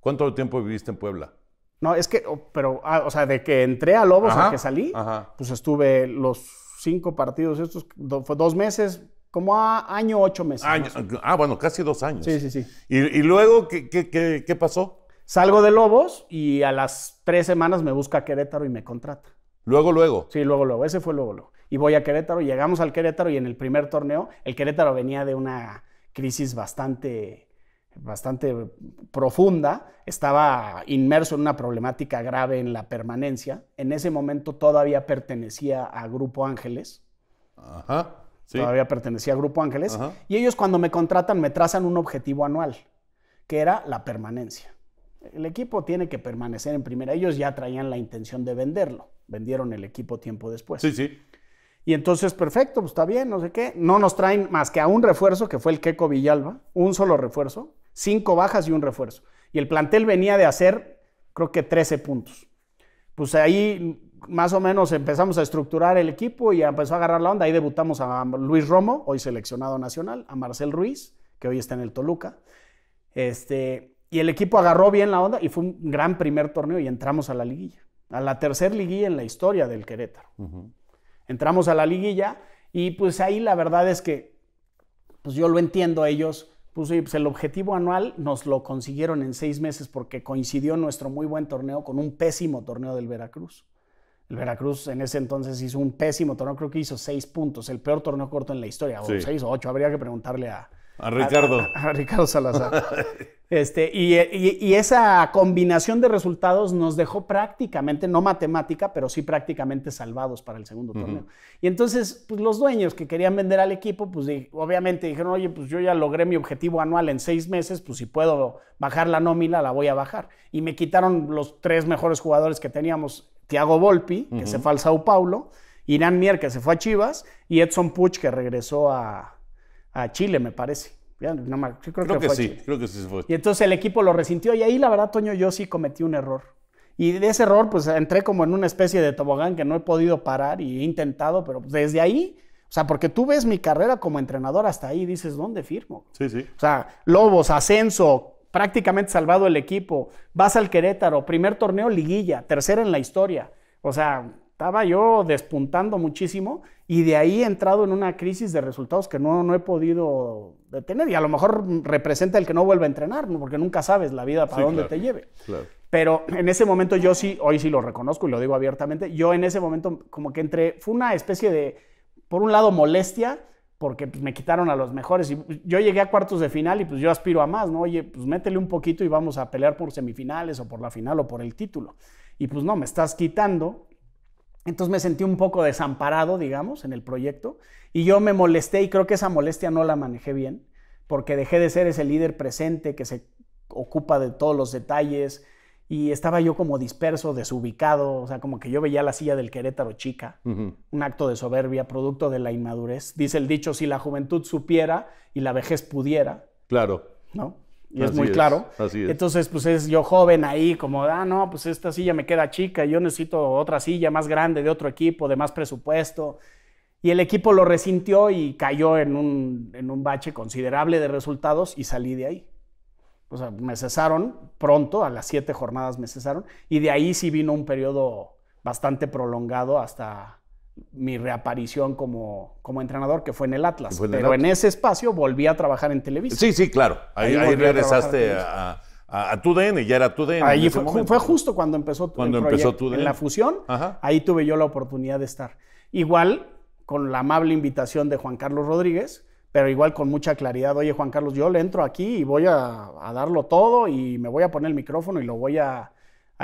Speaker 2: ¿Cuánto tiempo viviste en Puebla?
Speaker 1: No, es que, oh, pero, ah, o sea, de que entré a Lobos a que salí, pues estuve los cinco partidos estos, dos meses, como a año, ocho meses. ah, bueno, casi dos años. Sí, sí, sí. ¿Y, y luego ¿qué, qué, qué, qué pasó? Salgo de Lobos y a las tres semanas me busca Querétaro y me contrata.
Speaker 2: Luego, luego. Sí,
Speaker 1: luego, luego. Ese fue luego, luego. Y voy a Querétaro, llegamos al Querétaro y en el primer torneo, el Querétaro venía de una crisis bastante, bastante profunda, estaba inmerso en una problemática grave en la permanencia. En ese momento todavía pertenecía a Grupo Ángeles.
Speaker 2: Ajá. Todavía
Speaker 1: pertenecía a Grupo Ángeles. Y ellos cuando me contratan me trazan un objetivo anual, que era la permanencia el equipo tiene que permanecer en primera. Ellos ya traían la intención de venderlo. Vendieron el equipo tiempo después. Sí, sí. Y entonces, perfecto, pues está bien, no sé qué. No nos traen más que a un refuerzo, que fue el Queco Villalba, un solo refuerzo, cinco bajas y un refuerzo. Y el plantel venía de hacer, creo que 13 puntos. Pues ahí más o menos empezamos a estructurar el equipo y empezó a agarrar la onda. Ahí debutamos a Luis Romo, hoy seleccionado nacional, a Marcel Ruiz, que hoy está en el Toluca. Este, y el equipo agarró bien la onda y fue un gran primer torneo y entramos a la liguilla, a la tercera liguilla en la historia del Querétaro. Entramos a la liguilla y pues ahí la verdad es que, pues yo lo entiendo ellos, pues, pues, el objetivo anual nos lo consiguieron en seis meses porque coincidió nuestro muy buen torneo con un pésimo torneo del Veracruz. El Veracruz en ese entonces hizo un pésimo torneo, creo que hizo seis puntos, el peor torneo corto en la historia, o seis o ocho, habría que preguntarle a,
Speaker 2: a Ricardo. A,
Speaker 1: Ricardo Salazar. Este, y, esa combinación de resultados nos dejó prácticamente, no matemática, pero sí prácticamente salvados para el segundo torneo. Y entonces, pues los dueños que querían vender al equipo, pues obviamente dijeron, oye, pues yo ya logré mi objetivo anual en seis meses, pues si puedo bajar la nómina, la voy a bajar. Y me quitaron los tres mejores jugadores que teníamos, Thiago Volpi, que se fue al Sao Paulo, Irán Mier, que se fue a Chivas, y Edson Puch, que regresó a, a Chile, me parece. yo creo, que, sí, creo que sí fue. Y entonces el equipo lo resintió y ahí la verdad, Toño, yo sí cometí un error. Y de ese error, pues entré como en una especie de tobogán que no he podido parar y he intentado, pero desde ahí, o sea, porque tú ves mi carrera como entrenador hasta ahí dices, ¿dónde firmo? Sí, sí. O sea, Lobos, ascenso, prácticamente salvado el equipo, vas al Querétaro, primer torneo liguilla, tercera en la historia. O sea, estaba yo despuntando muchísimo y de ahí he entrado en una crisis de resultados que no, no he podido detener y a lo mejor representa el que no vuelva a entrenar, porque nunca sabes la vida para dónde te lleve. Pero en ese momento yo sí, hoy sí lo reconozco y lo digo abiertamente, yo en ese momento como que entré, fue una especie de, por un lado, molestia, porque pues, me quitaron a los mejores. Y yo llegué a cuartos de final y pues yo aspiro a más, ¿no? Oye, pues métele un poquito y vamos a pelear por semifinales o por la final o por el título. Y pues no, me estás quitando entonces me sentí un poco desamparado, digamos, en el proyecto y yo me molesté y creo que esa molestia no la manejé bien porque dejé de ser ese líder presente que se ocupa de todos los detalles y estaba yo como disperso, desubicado, o sea, como que yo veía la silla del Querétaro chica, un acto de soberbia, producto de la inmadurez. Dice el dicho, si la juventud supiera y la vejez pudiera.
Speaker 2: Claro. ¿No? y es muy claro. Entonces,
Speaker 1: pues es yo joven ahí, como, ah, no, pues esta silla me queda chica, yo necesito otra silla más grande de otro equipo, de más presupuesto. Y el equipo lo resintió y cayó en un, en un bache considerable de resultados y salí de ahí. O sea, me cesaron pronto, a las siete jornadas me cesaron, y de ahí sí vino un periodo bastante prolongado hasta mi reaparición como, como entrenador, que fue en el
Speaker 2: Atlas. Pero en
Speaker 1: ese espacio volví a trabajar en Televisa. Sí, sí, claro.
Speaker 2: Ahí, regresaste a, tu DN, ya era tu DN. Ahí fue,
Speaker 1: justo cuando empezó, cuando empezó tu En la fusión, ahí tuve yo la oportunidad de estar. Igual con la amable invitación de Juan Carlos Rodríguez, pero igual con mucha claridad, oye Juan Carlos, yo le entro aquí y voy a, darlo todo y me voy a poner el micrófono y lo voy a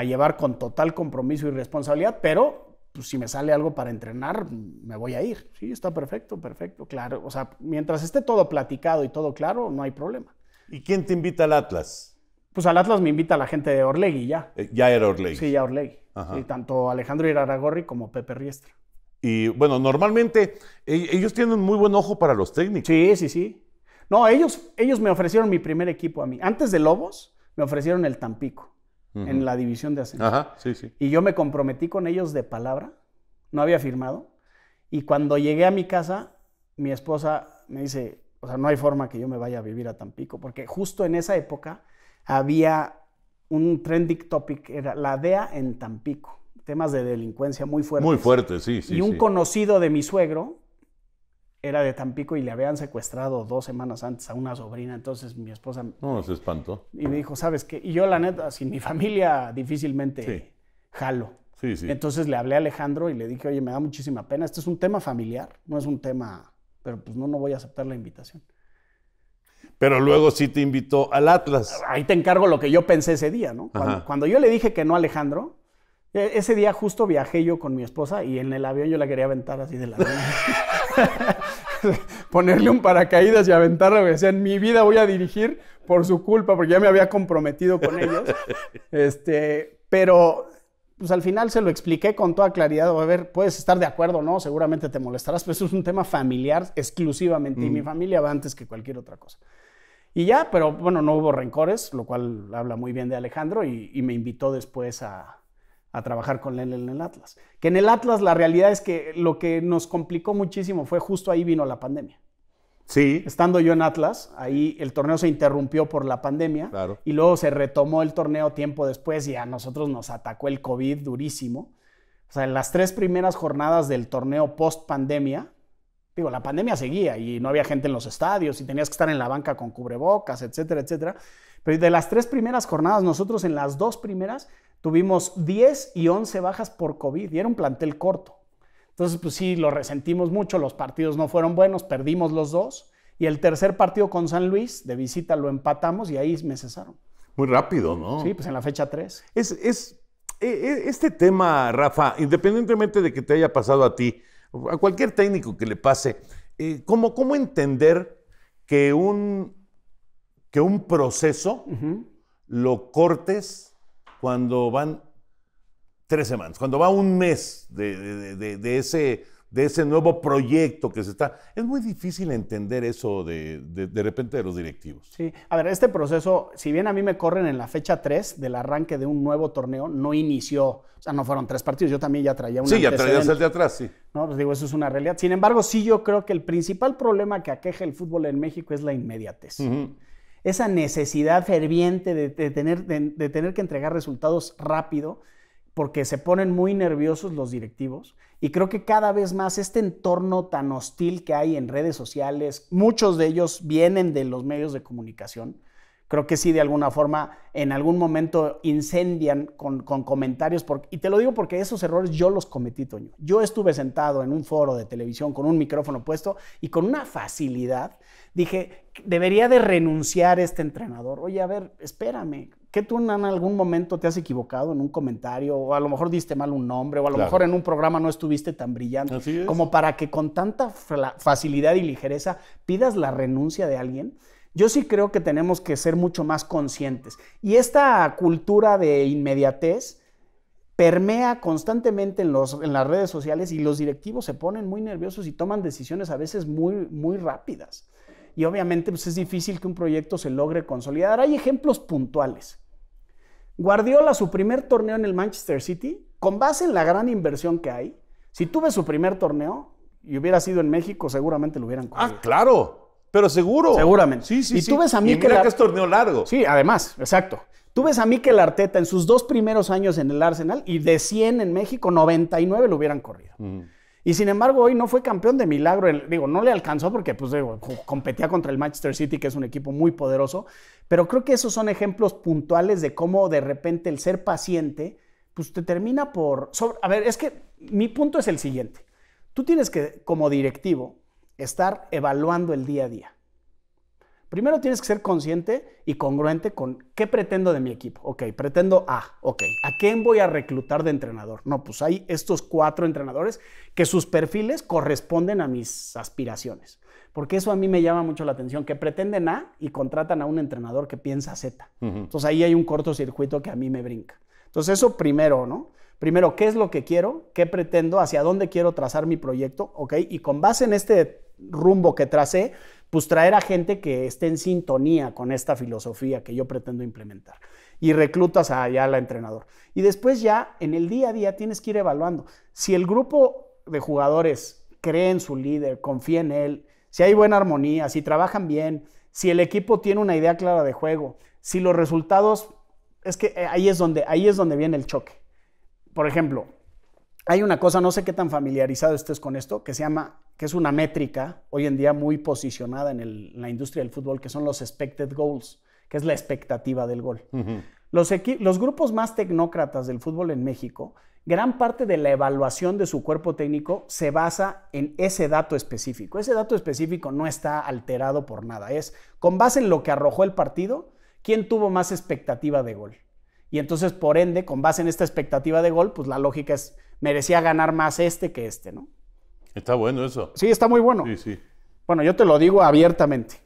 Speaker 1: llevar con total compromiso y responsabilidad, pero pues si me sale algo para entrenar, me voy a ir. Sí, está perfecto, perfecto, claro. O sea, mientras esté todo platicado y todo claro, no hay problema. ¿Y quién te invita al Atlas? Pues al Atlas me invita la gente de Orlegui ya.
Speaker 2: Eh, ya era Orlegui. Sí, ya Orlegui. Y
Speaker 1: tanto Alejandro
Speaker 2: Iraragorri como Pepe Riestra. Y bueno, normalmente e, ellos tienen muy buen ojo para los técnicos. Sí, sí, sí. No, ellos, ellos me
Speaker 1: ofrecieron mi primer equipo a mí.
Speaker 2: Antes de Lobos,
Speaker 1: me ofrecieron el Tampico en la división de ascenso. Ajá, sí, sí. Y yo me comprometí con ellos de palabra, no había firmado. Y cuando llegué a mi casa, mi esposa me dice, o sea, no hay forma que yo me vaya a vivir a Tampico, porque justo en esa época había un trending topic, era la DEA en Tampico, temas de delincuencia muy fuertes. Muy fuerte, sí, sí. Y un conocido de mi suegro era de Tampico y le habían secuestrado dos semanas antes a una sobrina. Entonces mi esposa... No, se espantó. Y me dijo, ¿sabes qué? Y yo la neta, sin mi familia difícilmente jalo.
Speaker 2: Sí, sí. Entonces
Speaker 1: le hablé a Alejandro y le dije, oye, me da muchísima pena. esto es un tema familiar, no es un tema... Pero pues no, no voy a aceptar la invitación.
Speaker 2: Pero luego sí te invitó al Atlas. Ahí te
Speaker 1: encargo lo que yo pensé ese día, ¿no? Cuando, yo le dije que no a Alejandro, e, ese día justo viajé yo con mi esposa y en el avión yo la quería aventar así de la nada. ponerle un paracaídas y aventarlo. decía O en mi vida voy a dirigir por su culpa, porque ya me había comprometido con ellos. Este, pero pues al final se lo expliqué con toda claridad. A ver, puedes estar de acuerdo no, seguramente te molestarás, pero eso es un tema familiar exclusivamente. Y mi mm. familia va antes que cualquier otra cosa. Y ya, pero bueno, no hubo rencores, lo cual habla muy bien de Alejandro y me invitó después a, a trabajar con él en el Atlas. Que en el Atlas la realidad es que lo que nos complicó muchísimo fue justo ahí vino la pandemia. Sí. Estando yo en Atlas, ahí el torneo se interrumpió por la pandemia claro. y luego se retomó el torneo tiempo después y a nosotros nos atacó el COVID durísimo. O sea, en las tres primeras jornadas del torneo post pandemia, digo, la pandemia seguía y no había gente en los estadios y tenías que estar en la banca con cubrebocas, etcétera, etcétera. Pero de las tres primeras jornadas, nosotros en las dos primeras tuvimos 10 y 11 bajas por COVID y era un plantel corto. Entonces, pues sí, lo resentimos mucho, los partidos no fueron buenos, perdimos los dos. Y el tercer partido con San Luis, de visita, lo empatamos y ahí me cesaron.
Speaker 2: Muy rápido, ¿no? Sí, pues en
Speaker 1: la fecha 3.
Speaker 2: Es, e, e, este tema, Rafa, independientemente de que te haya pasado a ti, a cualquier técnico que le pase, eh, ¿cómo, cómo entender que un, que un proceso lo cortes? cuando van tres semanas, cuando va un mes de, de, de, ese, nuevo proyecto que se está... Es muy difícil entender eso de, repente de los directivos.
Speaker 1: Sí, a ver, este proceso, si bien a mí me corren en la fecha 3 del arranque de un nuevo torneo, no inició, o sea, no fueron tres partidos, yo también ya traía un Sí, ya traías el de atrás, sí. No, pues digo, eso es una realidad. Sin embargo, sí yo creo que el principal problema que aqueja el fútbol en México es la inmediatez esa necesidad ferviente de, tener, de, tener que entregar resultados rápido, porque se ponen muy nerviosos los directivos. Y creo que cada vez más este entorno tan hostil que hay en redes sociales, muchos de ellos vienen de los medios de comunicación, creo que sí de alguna forma en algún momento incendian con, comentarios. y te lo digo porque esos errores yo los cometí, Toño. Yo estuve sentado en un foro de televisión con un micrófono puesto y con una facilidad dije, debería de renunciar este entrenador. Oye, a ver, espérame, ¿qué tú en algún momento te has equivocado en un comentario? O a lo mejor diste mal un nombre, o a lo mejor en un programa no estuviste tan brillante. Como para que con tanta facilidad y ligereza pidas la renuncia de alguien. Yo sí creo que tenemos que ser mucho más conscientes. Y esta cultura de inmediatez permea constantemente en, en las redes sociales y los directivos se ponen muy nerviosos y toman decisiones a veces muy, muy rápidas y obviamente pues, es difícil que un proyecto se logre consolidar. Hay ejemplos puntuales. Guardiola, su primer torneo en el Manchester City, con base en la gran inversión que hay, si tuve su primer torneo y hubiera sido en México, seguramente lo hubieran ah,
Speaker 2: corrido. Ah, claro, pero seguro. Seguramente. Sí, sí, y sí. tú ves a mí y que, es torneo largo. Sí, además,
Speaker 1: exacto. Tú ves a Mikel Arteta en sus dos primeros años en el Arsenal y de 100 en México, 99 lo hubieran corrido. Y sin embargo, hoy no fue campeón de milagro. Digo, no le alcanzó porque pues, competía contra el Manchester City, que es un equipo muy poderoso. Pero creo que esos son ejemplos puntuales de cómo de repente el ser paciente, pues te termina por... A ver, es que mi punto es el siguiente. Tú tienes que, como directivo, estar evaluando el día a día. Primero tienes que ser consciente y congruente con qué pretendo de mi equipo. Ok, pretendo A. Ok, ¿a quién voy a reclutar de entrenador? No, pues hay estos cuatro entrenadores que sus perfiles corresponden a mis aspiraciones. Porque eso a mí me llama mucho la atención, que pretenden A y contratan a un entrenador que piensa Z. Entonces ahí hay un cortocircuito que a mí me brinca. Entonces eso primero, ¿no? Primero, ¿qué es lo que quiero? ¿Qué pretendo? ¿Hacia dónde quiero trazar mi proyecto? Ok, y con base en este rumbo que tracé, pues traer a gente que esté en sintonía con esta filosofía que yo pretendo implementar. Y reclutas allá al entrenador. Y después ya en el día a día tienes que ir evaluando. Si el grupo de jugadores cree en su líder, confía en él, si hay buena armonía, si trabajan bien, si el equipo tiene una idea clara de juego, si los resultados, es que eh, ahí es donde, ahí es donde viene el choque. Por ejemplo, hay una cosa, no sé qué tan familiarizado estés con esto, que se llama que es una métrica hoy en día muy posicionada en, la industria del fútbol, que son los expected goals, que es la expectativa del gol. los, los grupos más tecnócratas del fútbol en México, gran parte de la evaluación de su cuerpo técnico se basa en ese dato específico. Ese dato específico no está alterado por nada. Es con base en lo que arrojó el partido, quién tuvo más expectativa de gol. Y entonces, por ende, con base en esta expectativa de gol, pues la lógica es, merecía ganar más este que este, ¿no?
Speaker 2: Está bueno eso. Sí, está muy bueno. Sí, sí.
Speaker 1: Bueno, yo te lo digo abiertamente.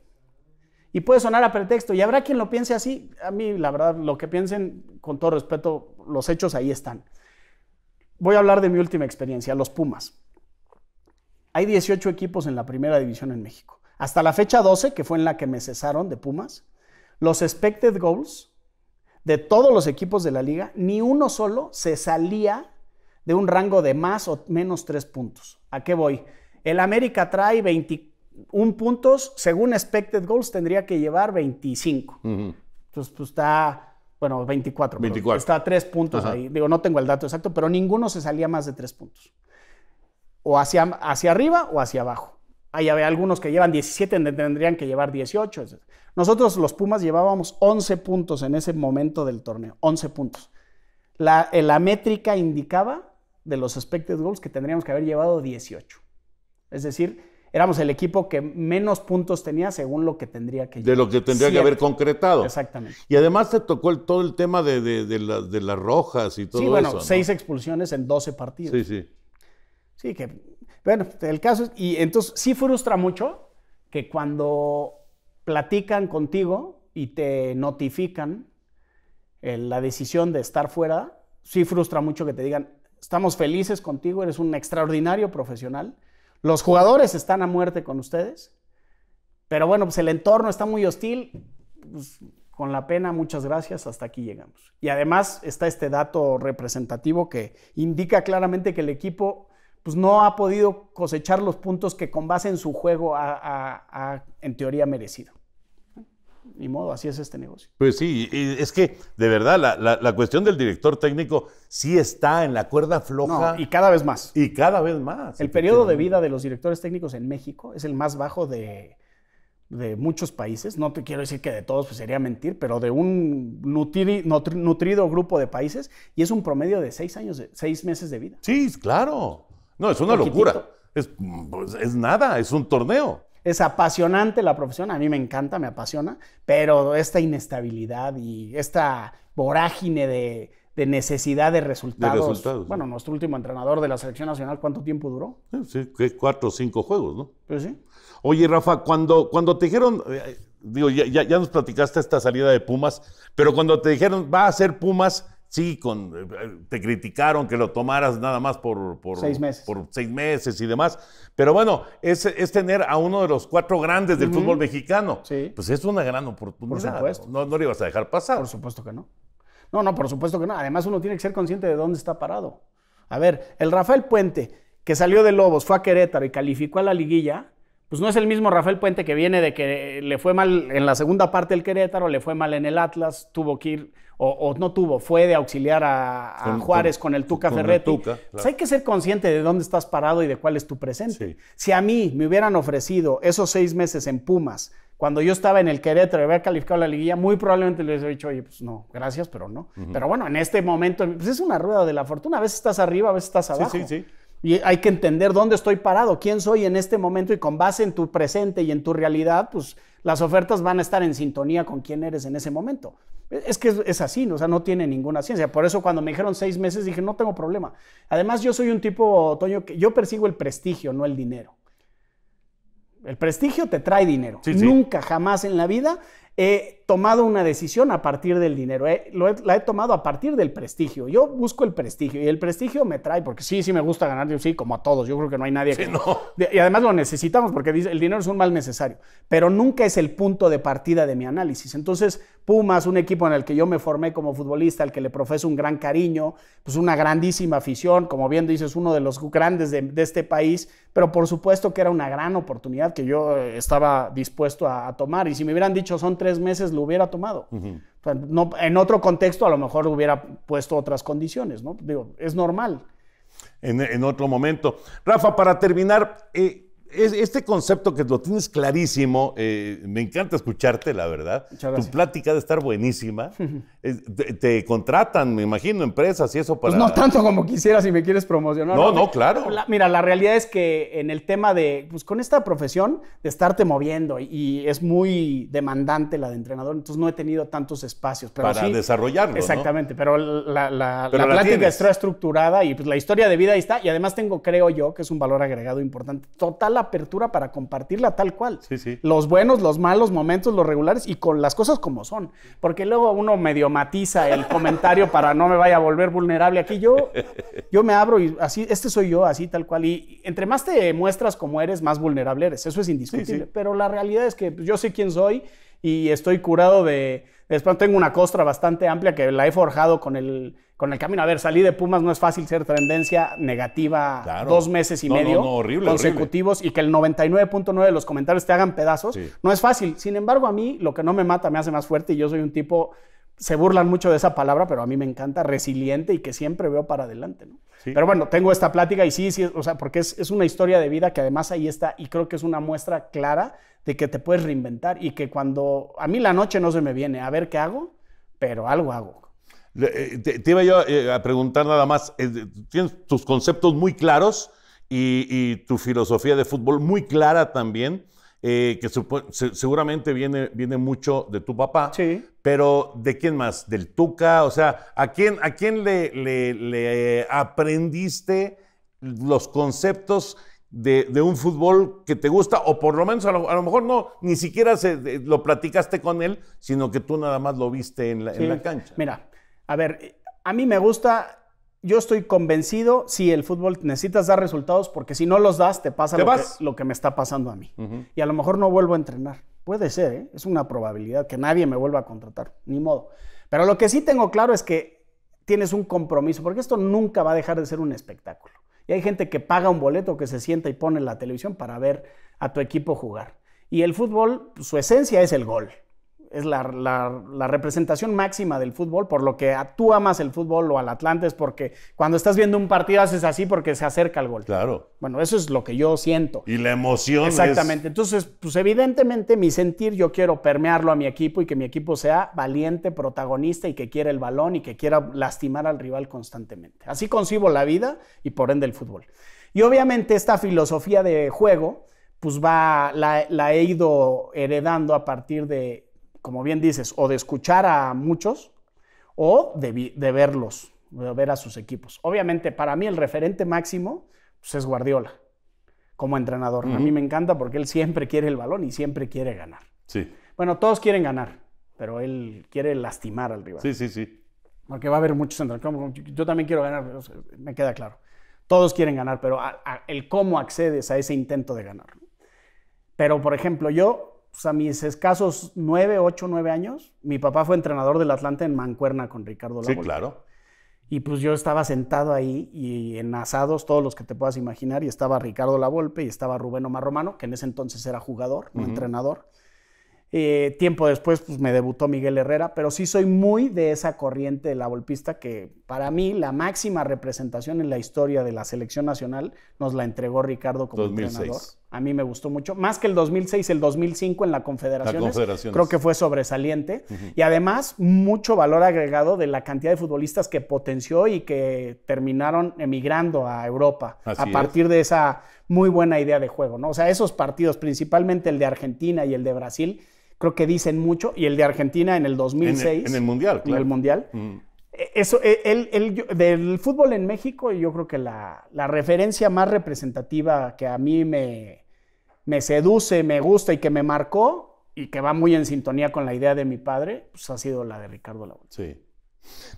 Speaker 1: Y puede sonar a pretexto, y habrá quien lo piense así. A mí, la verdad, lo que piensen, con todo respeto, los hechos ahí están. Voy a hablar de mi última experiencia, los Pumas. Hay 18 equipos en la primera división en México. Hasta la fecha 12, que fue en la que me cesaron de Pumas, los expected goals de todos los equipos de la liga, ni uno solo se salía de un rango de más o menos tres puntos. ¿A qué voy? El América trae 21 puntos, según expected goals tendría que llevar 25.
Speaker 2: Entonces,
Speaker 1: pues está bueno, 24. Está a tres puntos ahí. Digo, no tengo el dato exacto, pero ninguno se salía más de tres puntos. O hacia, hacia arriba o hacia abajo. Ahí había algunos que llevan 17, tendrían que llevar 18. Nosotros, los Pumas, llevábamos 11 puntos en ese momento del torneo. 11 puntos. La, la métrica indicaba de los expected goals que tendríamos que haber llevado 18. Es decir, éramos el equipo que menos puntos tenía según lo que tendría
Speaker 2: que De lo que tendría que haber concretado. Exactamente. Y además te tocó todo el tema de, de, las rojas y todo eso. Sí, bueno, seis
Speaker 1: expulsiones en 12 partidos. Sí, sí. Sí, que. Bueno, el caso es. Y entonces sí frustra mucho que cuando platican contigo y te notifican eh, la decisión de estar fuera, sí frustra mucho que te digan, Estamos felices contigo, eres un extraordinario profesional. Los jugadores están a muerte con ustedes. Pero bueno, pues el entorno está muy hostil. Pues, con la pena, muchas gracias, hasta aquí llegamos. Y además está este dato representativo que indica claramente que el equipo pues, no ha podido cosechar los puntos que con base en su juego ha, en teoría merecido ni modo, así es este negocio.
Speaker 2: Pues sí, es que de verdad la, cuestión del director técnico sí está en la cuerda floja. y cada vez más. Y cada vez más. El periodo de vida
Speaker 1: de los directores técnicos en México es el más bajo de, muchos países. No te quiero decir que de todos, pues sería mentir, pero de un nutrido grupo de países y es un promedio de seis, años seis meses de vida.
Speaker 2: Sí, claro. No, es una locura. Es, pues, es nada, es un torneo. Es
Speaker 1: apasionante la profesión, a mí me encanta, me apasiona, pero esta inestabilidad y esta vorágine de, necesidad de resultados. bueno, nuestro último entrenador de la selección nacional, ¿cuánto tiempo duró?
Speaker 2: Sí, cuatro o cinco juegos, ¿no? Pues sí. Oye, Rafa, cuando, cuando te dijeron, eh, digo, ya, ya nos platicaste esta salida de Pumas, pero cuando te dijeron, va a ser Pumas, Sí, con, eh, te criticaron que lo tomaras nada más por, seis, meses. por seis meses y demás. Pero bueno, es, es tener a uno de los cuatro grandes del fútbol mexicano. Sí. Pues es una gran oportunidad. Por supuesto. No, no ibas a dejar pasar. Por supuesto que no.
Speaker 1: No, no, por supuesto que no. Además, uno tiene que ser consciente de dónde está parado. A ver, el Rafael Puente, que salió de Lobos, fue a Querétaro y calificó a la liguilla, pues no es el mismo Rafael Puente que viene de que le fue mal en la segunda parte del Querétaro, le fue mal en el Atlas, tuvo que ir, o, no tuvo, fue de auxiliar a, Juárez con, el Tuca Ferretti. Pues hay que ser consciente de dónde estás parado y de cuál es tu presente. Si a mí me hubieran ofrecido esos seis meses en Pumas, cuando yo estaba en el Querétaro y había calificado la liguilla, muy probablemente le hubiese dicho, oye, pues no, gracias, pero no. Pero bueno, en este momento, pues es una rueda de la fortuna. A veces estás arriba, a veces estás abajo. Sí, sí, sí. Y hay que entender dónde estoy parado, quién soy en este momento y con base en tu presente y en tu realidad, pues las ofertas van a estar en sintonía con quién eres en ese momento. E, es que es así, ¿no? o sea, no tiene ninguna ciencia. Por eso cuando me dijeron seis meses dije, no tengo problema. Además, yo soy un tipo, Toño, que yo persigo el prestigio, no el dinero. El prestigio te trae dinero. Nunca, jamás en la vida he tomado una decisión a partir del dinero, eh, la he tomado a partir del prestigio. Yo busco el prestigio y el prestigio me trae, porque sí, sí me gusta ganar, yo sí, como a todos, yo creo que no hay nadie que... No. Y además lo necesitamos porque el dinero es un mal necesario, pero nunca es el punto de partida de mi análisis. Entonces, Pumas, un equipo en el que yo me formé como futbolista, al que le profeso un gran cariño, pues una grandísima afición, como bien dices, uno de los grandes de, este país, pero por supuesto que era una gran oportunidad que yo eh, estaba dispuesto a, tomar. Y si me hubieran dicho son tres meses lo hubiera tomado. en
Speaker 2: otro contexto a lo mejor hubiera puesto otras condiciones, ¿no? Digo, es normal. En, otro momento. Rafa, para terminar, eh, este concepto que lo tienes clarísimo, eh, me encanta escucharte, la verdad. Tu plática de estar buenísima. te, contratan, me imagino, empresas y eso pues para. Pues no tanto
Speaker 1: como quisiera, si me quieres promocionar. No, no, claro. mira, la realidad es que en el tema de, pues con esta profesión, de estarte moviendo y es muy demandante la de entrenador, entonces no he tenido tantos espacios. para desarrollarlo. Exactamente, pero la, plática está estructurada y pues la historia de vida ahí está. Y además tengo, creo yo, que es un valor agregado importante. Total apertura para compartirla tal cual. Los buenos, los malos momentos, los regulares y con las cosas como son. Porque luego uno medio matiza el comentario para no me vaya a volver vulnerable. Aquí yo, yo me abro y así, este soy yo, así tal cual. Y entre más te muestras como eres, más vulnerable eres. Eso es indiscutible. Pero la realidad es que pues, yo sé quién soy y estoy curado de... Después tengo una costra bastante amplia que la he forjado con el, con el camino. A ver, salí de Pumas, no es fácil ser tendencia negativa dos meses y medio consecutivos y que el 99.9 de los comentarios te hagan pedazos. No es fácil. Sin embargo, a mí lo que no me mata me hace más fuerte y yo soy un tipo se burlan mucho de esa palabra, pero a mí me encanta, resiliente y que siempre veo para adelante. ¿no? Pero bueno, tengo esta plática y sí, sí, o sea, porque es, es, una historia de vida que además ahí está y creo que es una muestra clara de que te puedes reinventar y que cuando a mí la noche no se me viene a ver qué hago, pero algo hago.
Speaker 2: Eh, te, iba yo eh, a preguntar nada más, eh, tienes tus conceptos muy claros y, tu filosofía de fútbol muy clara también, que seguramente viene, viene mucho de tu papá, sí. pero ¿de quién más? ¿Del Tuca? O sea, ¿a quién, a quién le aprendiste los conceptos? de, un fútbol que te gusta, o por lo menos a lo, mejor no, ni siquiera se, lo platicaste con él, sino que tú nada más lo viste en la, cancha.
Speaker 1: Mira, a ver, a mí me gusta, yo estoy convencido, si el fútbol necesitas dar resultados, porque si no los das, te pasa lo, que, me está pasando a mí. Y a lo mejor no vuelvo a entrenar. Puede ser, ¿eh? es una probabilidad que nadie me vuelva a contratar, ni modo. Pero lo que sí tengo claro es que tienes un compromiso, porque esto nunca va a dejar de ser un espectáculo. Y hay gente que paga un boleto, que se sienta y pone en la televisión para ver a tu equipo jugar. Y el fútbol, pues, su esencia es el gol es la, representación máxima del fútbol, por lo que tú amas el fútbol o al Atlante es porque cuando estás viendo un partido haces así porque se acerca el gol. Claro. Bueno, eso es lo que yo siento.
Speaker 2: Y la emoción. Exactamente.
Speaker 1: Entonces, pues evidentemente mi sentir yo quiero permearlo a mi equipo y que mi equipo sea valiente, protagonista y que quiera el balón y que quiera lastimar al rival constantemente. Así concibo la vida y por ende el fútbol. Y obviamente esta filosofía de juego pues va, la he ido heredando a partir de, como bien dices, o de escuchar a muchos o de, de verlos, de ver a sus equipos. Obviamente, para mí el referente máximo pues, es Guardiola como entrenador. A mí me encanta porque él siempre quiere el balón y siempre quiere ganar. Sí. Bueno, todos quieren ganar, pero él quiere lastimar al rival. Sí, sí, sí. Porque va a haber muchos entrenadores. Yo también quiero ganar, me queda claro. Todos quieren ganar, pero el cómo accedes a ese intento de ganar. Pero, por ejemplo, yo pues a mis escasos nueve, ocho, nueve años, mi papá fue entrenador del Atlante en Mancuerna con Ricardo Lavolpe. Sí, claro. Y pues yo estaba sentado ahí y en asados, todos los que te puedas imaginar, y estaba Ricardo Lavolpe y estaba Rubén Omar Romano, que en ese entonces era jugador, no entrenador. Eh, tiempo después pues, me debutó Miguel Herrera, pero sí soy muy de esa corriente de la golpista que para mí la máxima representación en la historia de la selección nacional nos la entregó Ricardo como entrenador a mí me gustó mucho, más que el 2006, el 2005 en la Confederación. Creo que fue sobresaliente. Y además, mucho valor agregado de la cantidad de futbolistas que potenció y que terminaron emigrando a Europa a partir de esa muy buena idea de juego, ¿no? O sea, esos partidos, principalmente el de Argentina y el de Brasil, creo que dicen mucho, y el de Argentina en el 2006. En el, Mundial, claro. En el Mundial. E-, eso, e-, el, del fútbol en México, yo creo que la referencia más representativa que a mí me, me seduce, me gusta y que me marcó y que va muy en sintonía con la idea de mi padre, pues ha sido la de Ricardo la
Speaker 2: Sí.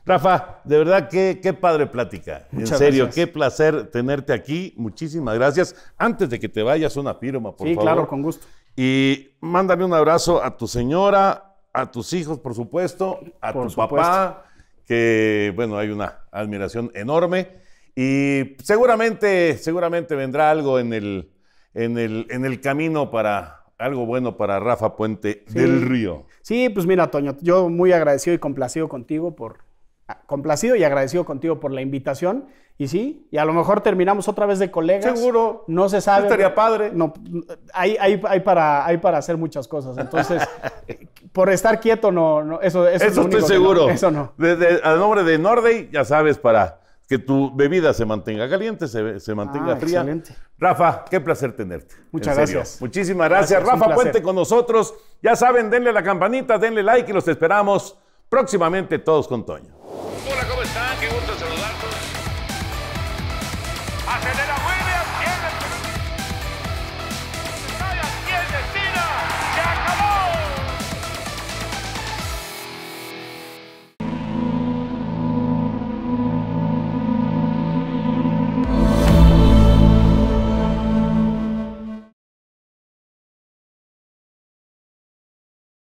Speaker 2: Rafa, de verdad qué, padre plática. Muchas en serio, qué placer tenerte aquí. Muchísimas gracias. Antes de que te vayas, una firma, por favor. Sí, claro, con gusto. Y mándame un abrazo a tu señora, a tus hijos, por supuesto, a tu papá, que bueno, hay una admiración enorme. Y seguramente, seguramente vendrá algo en el, en el, en el camino para algo bueno para Rafa Puente del Río.
Speaker 1: Sí, pues mira, Toño, yo muy agradecido y complacido contigo por ah, complacido y agradecido contigo por la invitación. Y sí, y a lo mejor terminamos otra vez de colegas. Seguro. No se sabe. Estaría padre. No, hay, hay, para, hay para hacer muchas cosas. Entonces, por estar quieto, no, no eso, es estoy seguro. eso no.
Speaker 2: Desde, al nombre de Nordey, ya sabes, para que tu bebida se mantenga caliente, se, mantenga ah, fría. Rafa, qué placer tenerte. Muchas gracias. Muchísimas gracias. Rafa cuente con nosotros. Ya saben, denle la campanita, denle like y los esperamos próximamente todos con Toño. Hola, ¿cómo están? Qué gusto